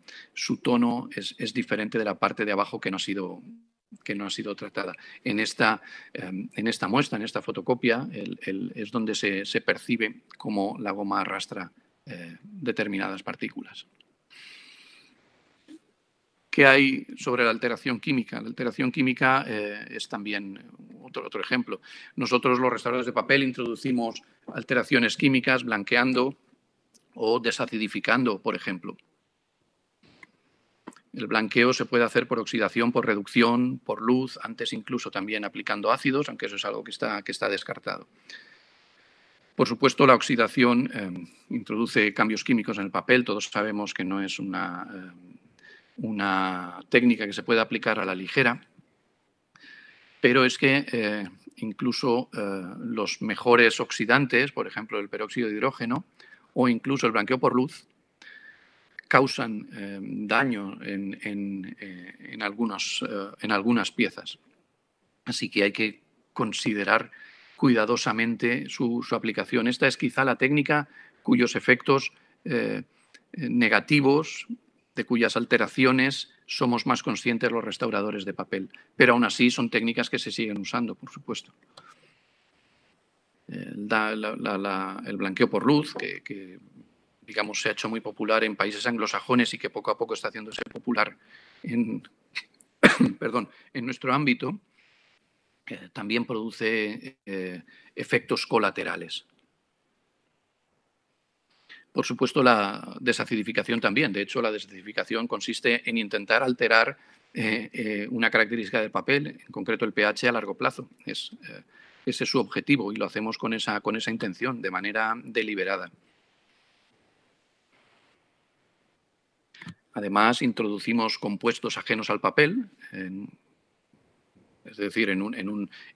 tono es diferente de la parte de abajo que no ha sido que no ha sido tratada. En esta, em, muestra, en esta fotocopia, es donde se, percibe cómo la goma arrastra eh, determinadas partículas. ¿Qué hay sobre la alteración química? La alteración química eh, es también otro, otro ejemplo. Nosotros los restauradores de papel introducimos alteraciones químicas blanqueando o desacidificando, por ejemplo. El blanqueo se puede hacer por oxidación, por reducción, por luz, antes incluso también aplicando ácidos, aunque eso es algo que está, que está descartado. Por supuesto, la oxidación em, introduce cambios químicos en el papel. Todos sabemos que no es una, em, una técnica que se pueda aplicar a la ligera, pero es que eh, incluso eh, los mejores oxidantes, por ejemplo, el peróxido de hidrógeno o incluso el blanqueo por luz, causan em, daño en, eh, algunos, eh, en, algunas piezas. Así que hay que considerar cuidadosamente su, aplicación. Esta es quizá la técnica cuyos efectos eh, negativos, de cuyas alteraciones somos más conscientes los restauradores de papel. Pero aún así son técnicas que se siguen usando, por supuesto. el blanqueo por luz, que se ha hecho muy popular en países anglosajones y que poco a poco está haciéndose popular en, perdón, en nuestro ámbito, eh, también produce eh, efectos colaterales. Por supuesto, la desacidificación también. De hecho, la desacidificación consiste en intentar alterar eh, una característica del papel, en concreto el pH a largo plazo. Es, ese es su objetivo y lo hacemos con esa intención, de manera deliberada. Además, introducimos compuestos ajenos al papel. es decir,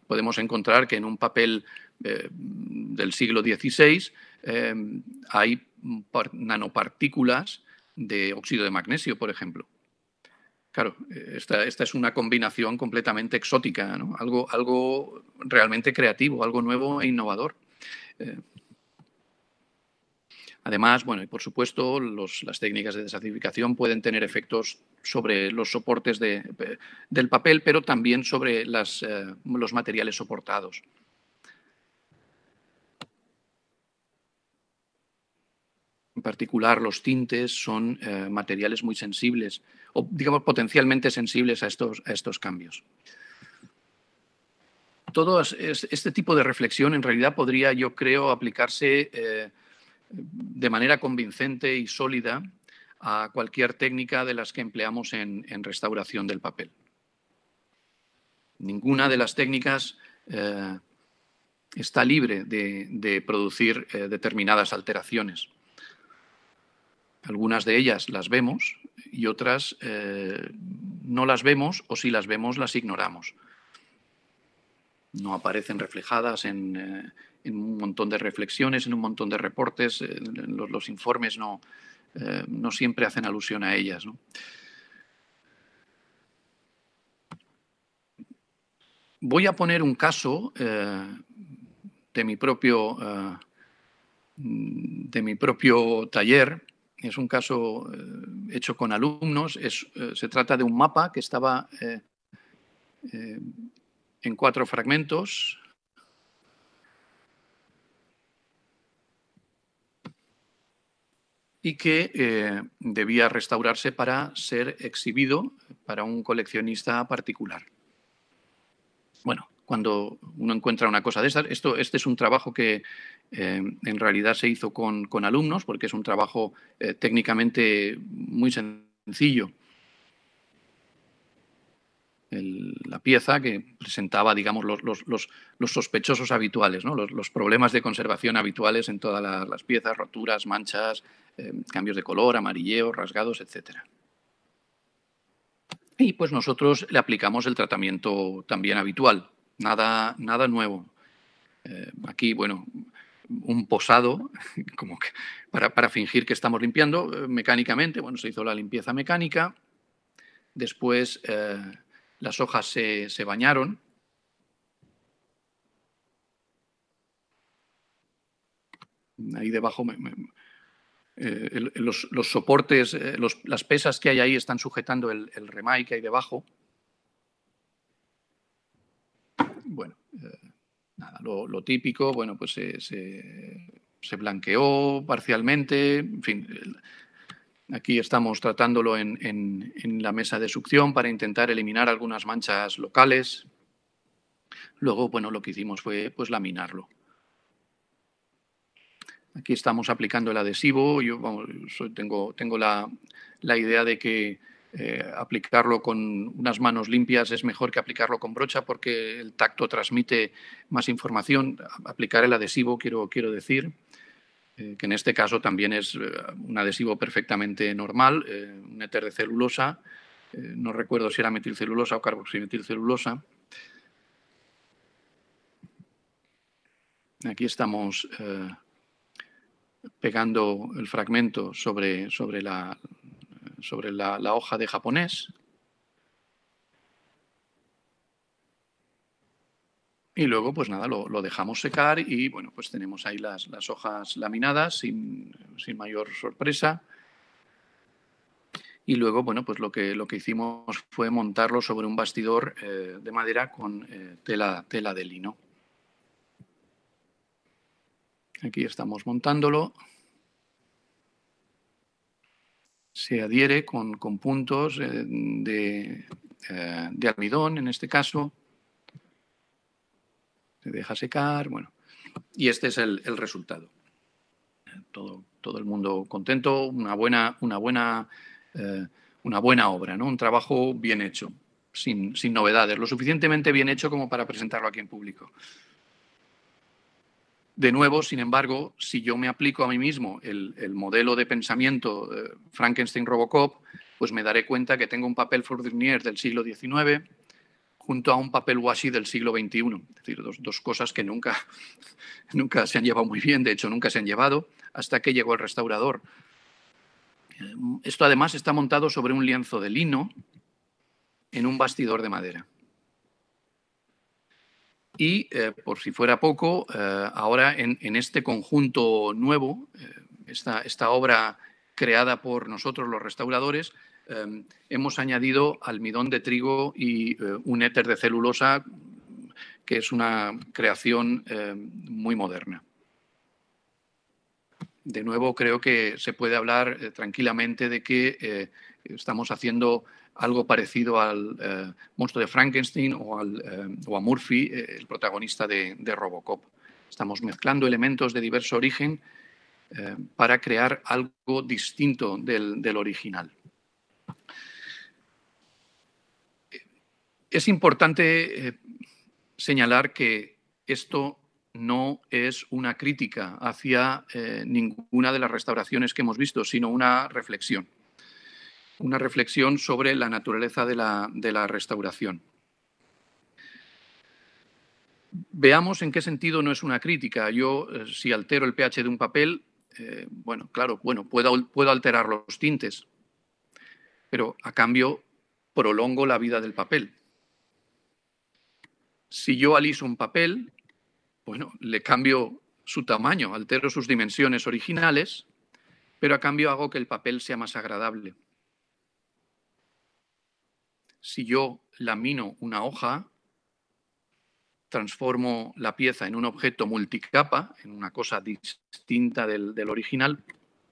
podemos encontrar que en un papel eh, del siglo XVI eh, hay nanopartículas de óxido de magnesio, por ejemplo. Claro, esta, es una combinación completamente exótica, algo, realmente creativo, algo nuevo e innovador. Eh, Además, bueno, y por supuesto, las técnicas de desacidificación pueden tener efectos sobre los soportes del papel, pero también sobre eh, los materiales soportados. En particular, los tintes son eh, materiales muy sensibles o, digamos, potencialmente sensibles a estos, a estos cambios todo este tipo de reflexión en realidad podría, yo creo, aplicarse eh, de manera convincente y sólida a cualquier técnica de las que empleamos en, restauración del papel. Ninguna de las técnicas eh, está libre de, producir eh, determinadas alteraciones. Algunas de ellas las vemos y otras eh, no las vemos o si las vemos las ignoramos no aparecen reflejadas eh, en, un montón de reflexiones, en un montón de reportes, eh, los, informes eh, no, siempre hacen alusión a ellas. Voy a poner un caso de mi propio, de mi propio taller. Es un caso hecho con alumnos. se trata de un mapa que estaba en cuatro fragmentos. y que eh, debía restaurarse para ser exhibido para un coleccionista particular. Bueno, cuando uno encuentra una cosa de estas, esto, este es un trabajo que eh, en realidad se hizo con, alumnos, porque es un trabajo eh, técnicamente muy sencillo la pieza que presentaba, digamos, los, sospechosos habituales, los, problemas de conservación habituales en todas las, piezas, roturas, manchas, eh, cambios de color, amarilleo, rasgados, etc. Y pues nosotros le aplicamos el tratamiento también habitual, nada, nada nuevo. Eh, aquí, bueno, un posado como para, fingir que estamos limpiando eh, mecánicamente. Bueno, se hizo la limpieza mecánica. Después las hojas se, bañaron. Ahí debajo eh, los, soportes, eh, las pesas que hay ahí están sujetando el, el remay que hay debajo. Bueno, eh, nada, lo, típico, bueno, pues se, se, se blanqueó parcialmente, en fin, Aquí estamos tratándolo en, la mesa de succión para intentar eliminar algunas manchas locales. Luego, bueno, lo que hicimos fue pues laminarlo. Aquí estamos aplicando el adhesivo. Yo tengo, la, idea de que eh, aplicarlo con unas manos limpias es mejor que aplicarlo con brocha porque el tacto transmite más información. Aplicar el adhesivo, quiero, quiero decir. Eh, que en este caso también es eh, un adhesivo perfectamente normal, eh, un éter de celulosa, no recuerdo si era metilcelulosa o carboximetilcelulosa. Aquí estamos pegando el fragmento sobre, la hoja de japonés. Y luego, pues nada, lo, dejamos secar y bueno, pues tenemos ahí las, hojas laminadas sin, mayor sorpresa. Y luego, bueno, pues lo que, lo que hicimos fue montarlo sobre un bastidor eh, de madera con eh, tela, de lino. Aquí estamos montándolo. Se adhiere con, puntos eh, de, de almidón, en este caso se deja secar, bueno. Y este es el, resultado. Todo, el mundo contento, una buena, una buena, eh, una buena obra, ¿no? un trabajo bien hecho, sin, novedades, lo suficientemente bien hecho como para presentarlo aquí en público. De nuevo, sin embargo, si yo me aplico a mí mismo el, modelo de pensamiento eh, Frankenstein-Robocop, pues me daré cuenta que tengo un papel Fournier del siglo XIX, junto a un papel washi del siglo XXI. Es decir, dos, cosas que nunca, nunca se han llevado muy bien, de hecho nunca se han llevado, hasta que llegó el restaurador. Eh, esto además está montado sobre un lienzo de lino en un bastidor de madera. Y eh, por si fuera poco, eh, ahora en, este conjunto nuevo, esta obra creada por nosotros los restauradores, Em, hemos añadido almidón de trigo y eh, un éter de celulosa, que es una creación em, muy moderna. De nuevo, creo que se puede hablar eh, tranquilamente de que eh, estamos haciendo algo parecido al monstruo de Frankenstein o, al, a Murphy, el protagonista de, Robocop. Estamos mezclando elementos de diverso origen para crear algo distinto del, original. Es importante eh, señalar que esto no es una crítica hacia eh, ninguna de las restauraciones que hemos visto, sino una reflexión. Una reflexión sobre la naturaleza de la, restauración. Veamos en qué sentido no es una crítica. Yo, eh, si altero el pH de un papel, bueno, claro, bueno, puedo alterar los tintes, pero a cambio prolongo la vida del papel. Si yo aliso un papel, bueno, le cambio su tamaño, altero sus dimensiones originales, pero a cambio hago que el papel sea más agradable. Si yo lamino una hoja, transformo la pieza en un objeto multicapa, en una cosa distinta del, del original,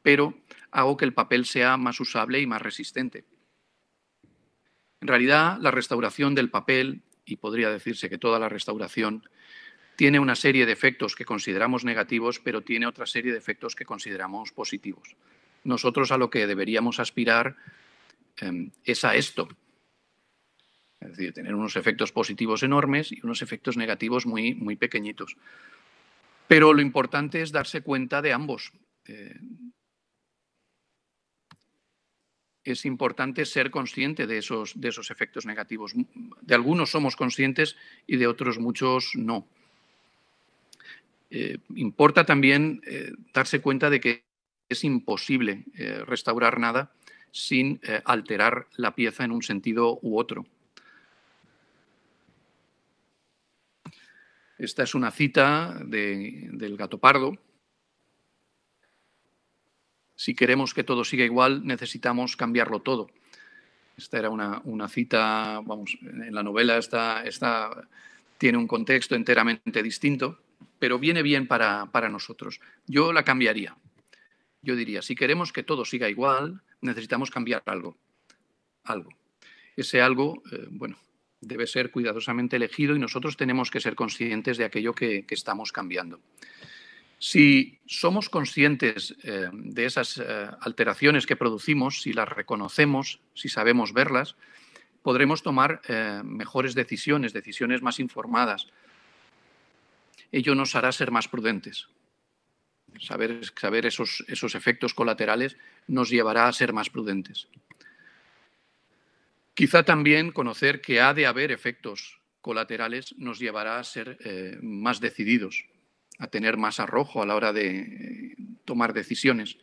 pero hago que el papel sea más usable y más resistente. En realidad, la restauración del papel y podría decirse que toda la restauración, tiene una serie de efectos que consideramos negativos, pero tiene otra serie de efectos que consideramos positivos. Nosotros a lo que deberíamos aspirar em, es a esto. Es decir, tener unos efectos positivos enormes y unos efectos negativos muy, muy pequeñitos. Pero lo importante es darse cuenta de ambos. Eh, es importante ser consciente de esos, de esos efectos negativos. De algunos somos conscientes y de otros muchos no. Eh, importa también eh, darse cuenta de que es imposible eh, restaurar nada sin alterar la pieza en un sentido u otro. Esta es una cita del gato pardo, si queremos que todo siga igual, necesitamos cambiarlo todo. Esta era una, cita, vamos, en la novela esta tiene un contexto enteramente distinto, pero viene bien para, nosotros. Yo la cambiaría. Yo diría, si queremos que todo siga igual, necesitamos cambiar algo. Algo. Ese algo, eh, bueno, debe ser cuidadosamente elegido y nosotros tenemos que ser conscientes de aquello que estamos cambiando. Si somos conscientes eh, de esas eh, alteraciones que producimos, si las reconocemos, si sabemos verlas, podremos tomar eh, mejores decisiones, decisiones más informadas. Ello nos hará ser más prudentes. Saber, esos, efectos colaterales nos llevará a ser más prudentes. Quizá también conocer que ha de haber efectos colaterales nos llevará a ser más decididos a tener más arrojo a la hora de eh, tomar decisiones.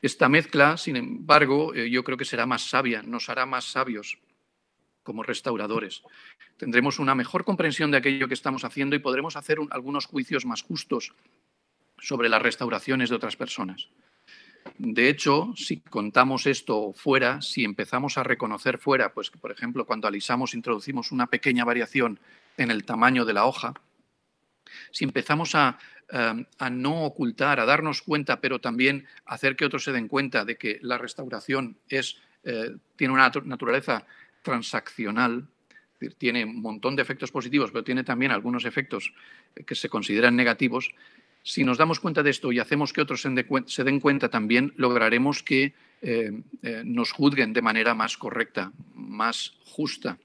Esta mezcla, sin embargo, eh, yo creo que será más sabia, nos hará más sabios como restauradores. Tendremos una mejor comprensión de aquello que estamos haciendo y podremos hacer algunos juicios más justos sobre las restauraciones de otras personas. De hecho, si contamos esto fuera, si empezamos a reconocer fuera, pues por ejemplo, cuando alisamos introducimos una pequeña variación en el tamaño de la hoja, si empezamos em, a, no ocultar, a darnos cuenta, pero también hacer que otros se den cuenta de que la restauración eh, tiene una naturaleza transaccional, tiene un montón de efectos positivos, pero tiene también algunos efectos eh, que se consideran negativos. Si nos damos cuenta de esto y hacemos que otros se den cuenta también, lograremos que eh, nos juzguen de manera más correcta, más justa.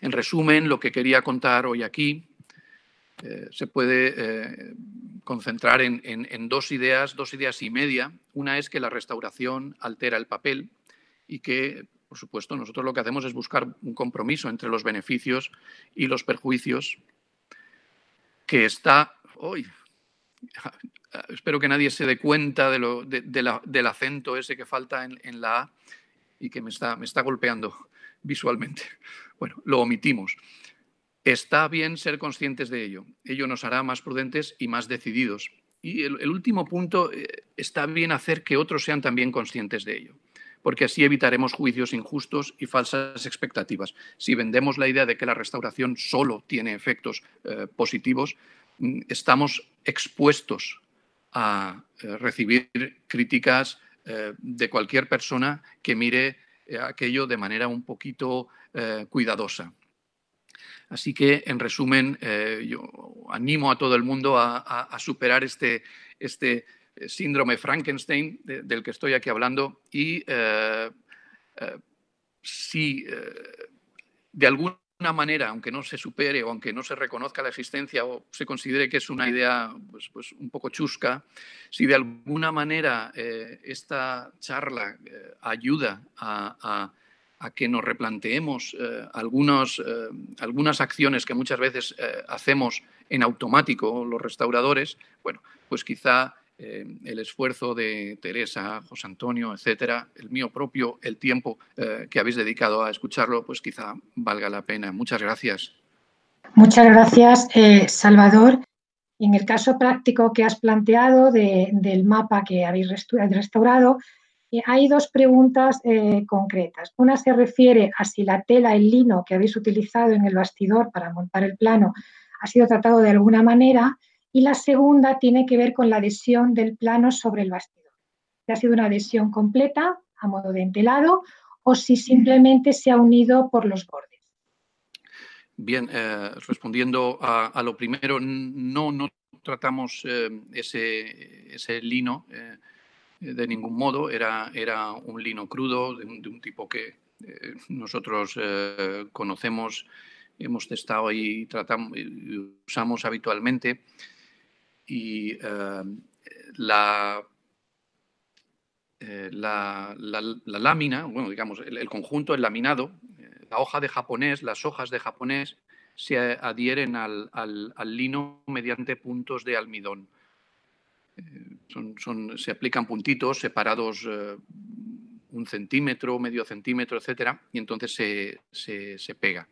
En resumen, lo que quería contar hoy aquí eh, se puede eh, concentrar en, dos ideas, dos ideas y media. Una es que la restauración altera el papel y que, por supuesto, nosotros lo que hacemos es buscar un compromiso entre los beneficios y los perjuicios que está hoy. Espero que nadie se dé cuenta de del acento ese que falta en, la A y que me está, me está golpeando visualmente. Bueno, lo omitimos. Está bien ser conscientes de ello. Ello nos hará más prudentes y más decididos. Y el, último punto, eh, está bien hacer que otros sean también conscientes de ello, porque así evitaremos juicios injustos y falsas expectativas. Si vendemos la idea de que la restauración solo tiene efectos eh, positivos, mm, estamos expuestos a eh, recibir críticas de cualquier persona que mire aquello de manera un poquito cuidadosa. Así que, en resumen, eh, yo animo a todo el mundo a, superar este, este eh, síndrome Frankenstein del que estoy aquí hablando y eh, si de alguna manera, aunque no se supere o aunque no se reconozca la existencia o se considere que es una idea pues, pues, un poco chusca, si de alguna manera esta charla ayuda a a que nos replanteemos eh, eh, algunas, acciones que muchas veces eh, hacemos en automático los restauradores, bueno, pues quizá el esfuerzo de Teresa, José Antonio, etcétera, el mío propio, el tiempo que habéis dedicado a escucharlo, pues quizá valga la pena. Muchas gracias. Muchas gracias, Salvador. En el caso práctico que has planteado del mapa que habéis restaurado, eh, hay dos preguntas eh, concretas. Una se refiere a si la tela, el lino que habéis utilizado en el bastidor para montar el plano ha sido tratado de alguna manera y la segunda tiene que ver con la adhesión del plano sobre el bastidor. Si ha sido una adhesión completa a modo de entelado o si simplemente se ha unido por los bordes. Bien, eh, respondiendo a, lo primero, no, tratamos ese, lino de ningún modo, era, era un lino crudo, de un, tipo que eh, nosotros eh, conocemos, hemos testado y, usamos habitualmente. Y eh, la, la, lámina, bueno, digamos, el, conjunto, el laminado, la hoja de japonés, las hojas de japonés se adhieren al lino mediante puntos de almidón. Son, se aplican puntitos separados eh, un centímetro, medio centímetro, etcétera, y entonces se, pega.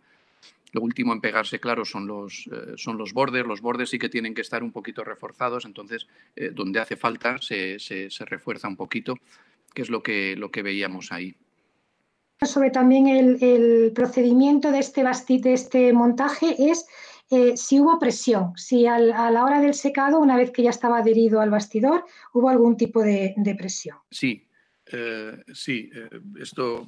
Lo último en pegarse, claro, son los, eh, son los bordes. Los bordes sí que tienen que estar un poquito reforzados, entonces eh, donde hace falta se, refuerza un poquito, que es lo que, lo que veíamos ahí. Sobre también el, procedimiento de este, de este montaje es eh, si hubo presión, si a la hora del secado, una vez que ya estaba adherido al bastidor, hubo algún tipo de, presión. Sí, eh, sí, eh, esto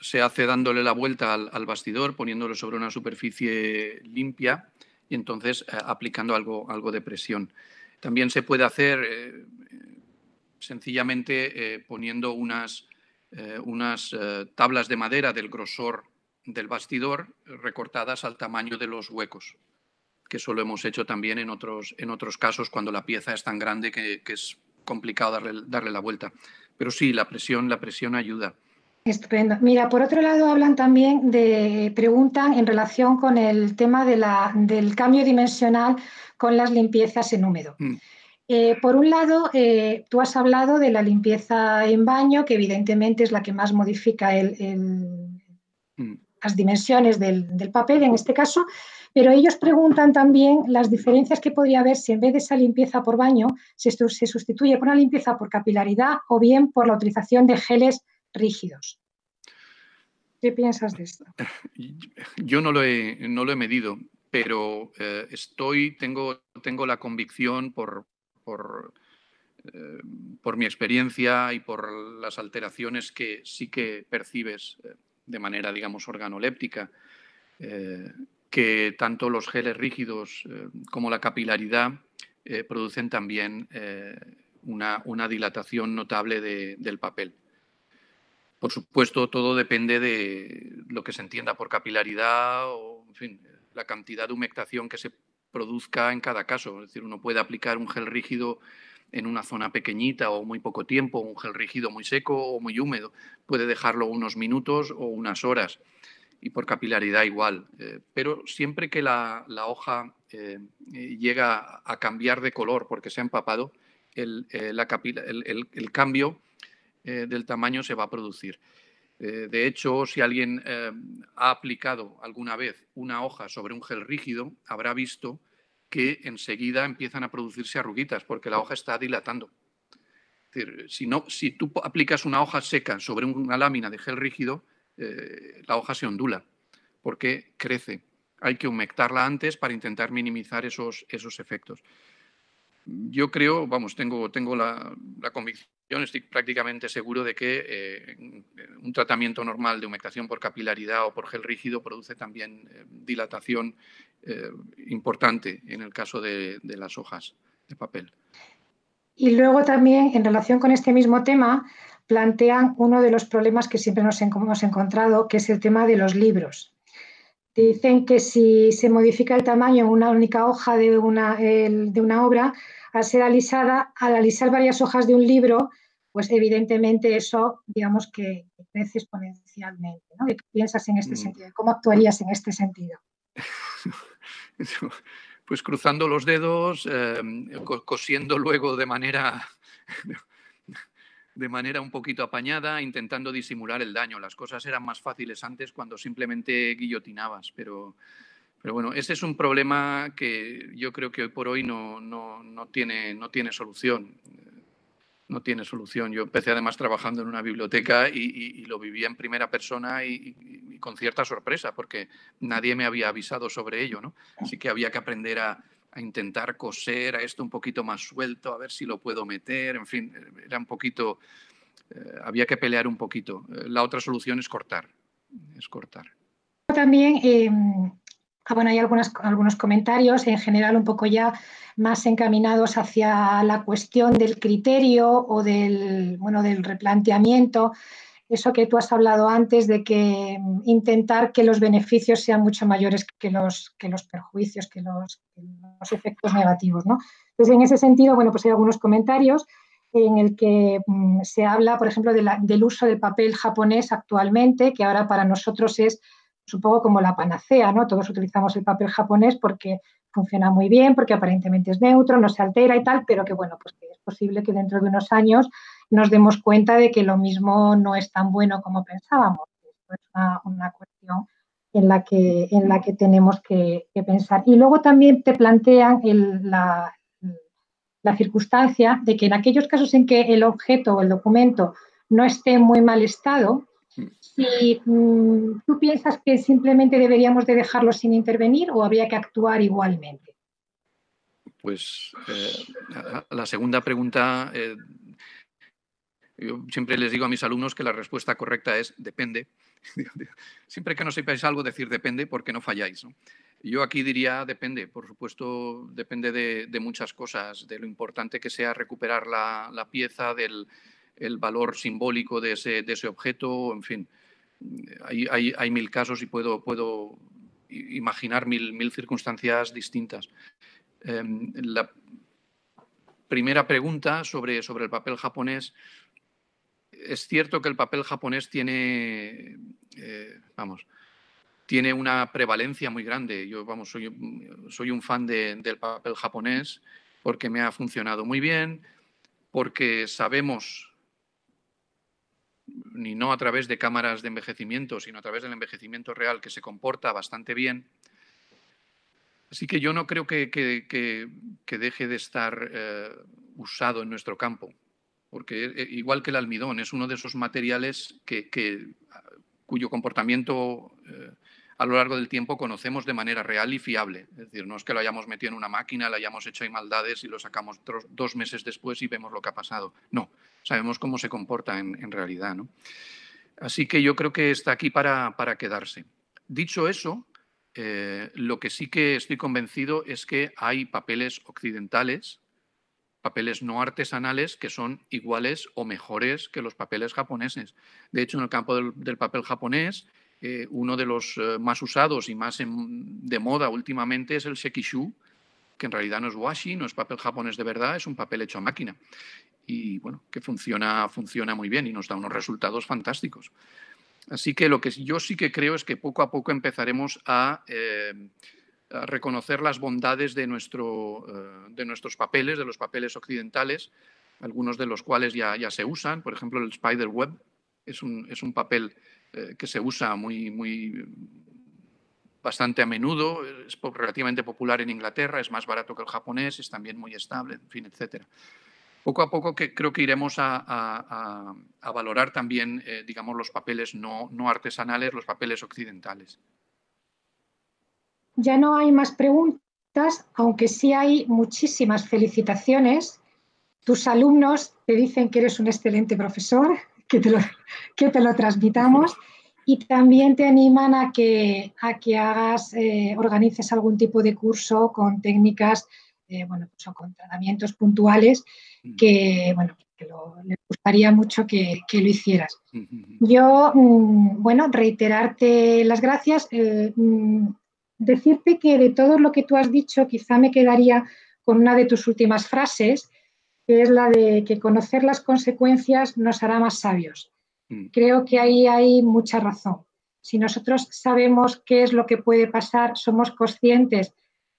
se hace dándole la vuelta al, al, bastidor, poniéndolo sobre una superficie limpia y entonces aplicando algo, algo de presión. También se puede hacer sencillamente poniendo unas, unas tablas de madera del grosor del bastidor recortadas al tamaño de los huecos, que eso hemos hecho también en otros, en otros casos cuando la pieza es tan grande que, es complicado darle, la vuelta. Pero sí, la presión, la presión ayuda. Estupendo. Mira, por otro lado hablan también de, preguntan en relación con el tema de la, del cambio dimensional con las limpiezas en húmedo. Mm. Eh, por un lado, eh, tú has hablado de la limpieza en baño, que evidentemente es la que más modifica el las dimensiones del, papel en este caso, pero ellos preguntan también las diferencias que podría haber si en vez de esa limpieza por baño se, se sustituye por una limpieza por capilaridad o bien por la utilización de geles rígidos. ¿Qué piensas de esto? Yo no lo he, lo he medido, pero eh, estoy, tengo, tengo la convicción por, por, eh, por, mi experiencia y por las alteraciones que sí que percibes eh, de manera, digamos, organoléptica, eh, que tanto los geles rígidos eh, como la capilaridad eh, producen también una, dilatación notable del papel. Por supuesto, todo depende de lo que se entienda por capilaridad o, en fin, la cantidad de humectación que se produzca en cada caso. Es decir, uno puede aplicar un gel rígido en una zona pequeñita o muy poco tiempo, un gel rígido muy seco o muy húmedo. Puede dejarlo unos minutos o unas horas y por capilaridad igual. Eh, pero siempre que la, hoja eh, llega a cambiar de color porque se ha empapado, el, eh, el cambio del tamaño se va a producir. de hecho, si alguien ha aplicado alguna vez una hoja sobre un gel rígido, habrá visto que enseguida empiezan a producirse arruguitas porque la hoja está dilatando. si, no, si tú aplicas una hoja seca sobre una lámina de gel rígido, eh, la hoja se ondula porque crece. Hay que humectarla antes para intentar minimizar esos, esos efectos. Yo creo, vamos, tengo, tengo la, convicción, estoy prácticamente seguro de que eh, un tratamiento normal de humectación por capilaridad o por gel rígido produce también eh, dilatación eh, importante en el caso de, las hojas de papel. Y luego también, en relación con este mismo tema, plantean uno de los problemas que siempre nos hemos encontrado, que es el tema de los libros. Dicen que si se modifica el tamaño en una única hoja de una, de una obra, al ser alisada, al alisar varias hojas de un libro, pues evidentemente eso, digamos que crece exponencialmente. ¿Qué piensas en este mm. sentido? ¿Cómo actuarías en este sentido? pues cruzando los dedos, eh, cosiendo luego de manera, de manera un poquito apañada, intentando disimular el daño. Las cosas eran más fáciles antes cuando simplemente guillotinabas, pero, pero bueno, ese es un problema que yo creo que hoy por hoy no, tiene, no tiene solución. No tiene solución. Yo empecé además trabajando en una biblioteca y, lo vivía en primera persona y con cierta sorpresa, porque nadie me había avisado sobre ello, Así que había que aprender a, intentar coser a esto un poquito más suelto, a ver si lo puedo meter, en fin, era un poquito, eh, había que pelear un poquito. Eh, la otra solución es cortar, es cortar. También, em, ah, hay algunos comentarios en general un poco ya más encaminados hacia la cuestión del criterio o del, bueno, del replanteamiento eso que tú has hablado antes de que mm, intentar que los beneficios sean mucho mayores que los, que los perjuicios, que los, efectos negativos. ¿no? Entonces, en ese sentido, bueno, pues hay algunos comentarios en el que mm, se habla, por ejemplo, del uso del papel japonés actualmente, que ahora para nosotros es supongo como la panacea, ¿no? Todos utilizamos el papel japonés porque funciona muy bien, porque aparentemente es neutro, no se altera y tal, pero que bueno, pues que es posible que dentro de unos años nos demos cuenta de que lo mismo no es tan bueno como pensábamos. es una, cuestión en la que, en la que tenemos que, pensar. Y luego también te plantean la, circunstancia de que en aquellos casos en que el objeto o el documento no esté en muy mal estado, si mm, tú piensas que simplemente deberíamos de dejarlo sin intervenir o habría que actuar igualmente. Pues eh, la segunda pregunta eh, yo siempre les digo a mis alumnos que la respuesta correcta es depende. siempre que no sepáis algo, decir depende porque no falláis. Yo aquí diría depende, por supuesto, depende de, muchas cosas, de lo importante que sea recuperar la, pieza, del valor simbólico de ese, objeto, en fin. Hay, mil casos y puedo, puedo imaginar mil, mil, circunstancias distintas. Em, la primera pregunta sobre, sobre el papel japonés es cierto que el papel japonés tiene, eh, vamos, tiene una prevalencia muy grande. Yo, vamos, soy, un fan del papel japonés porque me ha funcionado muy bien, porque sabemos, ni no a través de cámaras de envejecimiento, sino a través del envejecimiento real, que se comporta bastante bien. Así que yo no creo que, que, deje de estar eh, usado en nuestro campo porque eh, igual que el almidón, es uno de esos materiales que, ah, cuyo comportamiento eh, a lo largo del tiempo conocemos de manera real y fiable. Es decir, no es que lo hayamos metido en una máquina, lo hayamos hecho en maldades y lo sacamos dos, meses después y vemos lo que ha pasado. No, sabemos cómo se comporta en, realidad. Así que yo creo que está aquí para, quedarse. Dicho eso, eh, lo que sí que estoy convencido es que hay papeles occidentales papeles no artesanales que son iguales o mejores que los papeles japoneses. De hecho, en el campo del, papel japonés, eh, uno de los eh, más usados y más de moda últimamente es el sekishu, que en realidad no es washi, no es papel japonés de verdad, es un papel hecho a máquina. Y bueno, que funciona, funciona muy bien y nos da unos resultados fantásticos. Así que lo que yo sí que creo es que poco a poco empezaremos a eh, reconocer las bondades eh, de, nuestros papeles, de los papeles occidentales, algunos de los cuales ya, se usan. Por ejemplo, el spider web es un, papel eh, que se usa muy, muy, bastante a menudo, es relativamente popular en Inglaterra, es más barato que el japonés, es también muy estable, en fin, etcétera. Poco a poco que creo que iremos a, valorar también, eh, digamos, los papeles no artesanales, los papeles occidentales. Ya no hay más preguntas, aunque sí hay muchísimas felicitaciones. Tus alumnos te dicen que eres un excelente profesor, que te lo, que te lo transmitamos. Y también te animan a que, a que hagas, eh, organices algún tipo de curso con técnicas, eh, o pues con tratamientos puntuales que, bueno, les gustaría mucho que, lo hicieras. Yo, mm, bueno, reiterarte las gracias. Eh, mm, decirte que de todo lo que tú has dicho, quizá me quedaría con una de tus últimas frases, que es la de que conocer las consecuencias nos hará más sabios. Mm. Creo que ahí hay mucha razón. Si nosotros sabemos qué es lo que puede pasar, somos conscientes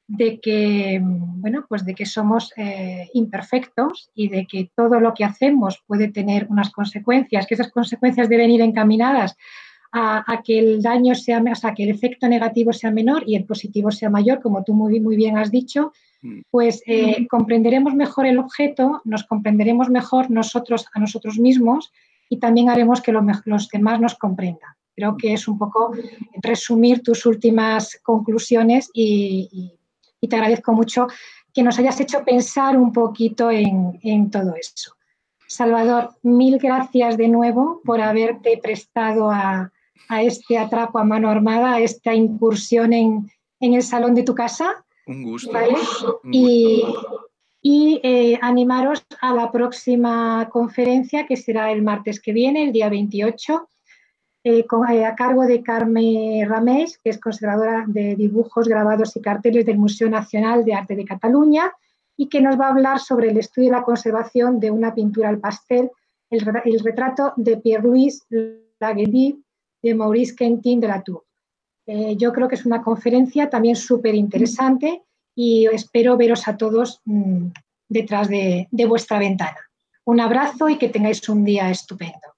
de que, bueno, pues de que somos eh, imperfectos y de que todo lo que hacemos puede tener unas consecuencias, que esas consecuencias deben ir encaminadas a, que el daño sea, menos, a que el efecto negativo sea menor y el positivo sea mayor, como tú muy, muy bien has dicho, mm. pues eh, comprenderemos mejor el objeto, nos comprenderemos mejor nosotros a nosotros mismos y también haremos que los demás nos comprendan. Creo que es un poco resumir tus últimas conclusiones y, te agradezco mucho que nos hayas hecho pensar un poquito en, en todo eso. Salvador, mil gracias de nuevo por haberte prestado a, a este atraco a mano armada, a esta incursión en, el salón de tu casa. Un gusto. y, eh, animaros a la próxima conferencia que será el martes que viene, el día 28, eh, eh, a cargo de Carmen Ramés, que es conservadora de dibujos, grabados y carteles del Museo Nacional de Arte de Cataluña y que nos va a hablar sobre el estudio y la conservación de una pintura al pastel, el, retrato de Pierre-Louis Laguedie, de Maurice Quentin de la Tour. Eh, yo creo que es una conferencia también súper interesante y espero veros a todos mm, detrás de vuestra ventana. Un abrazo y que tengáis un día estupendo.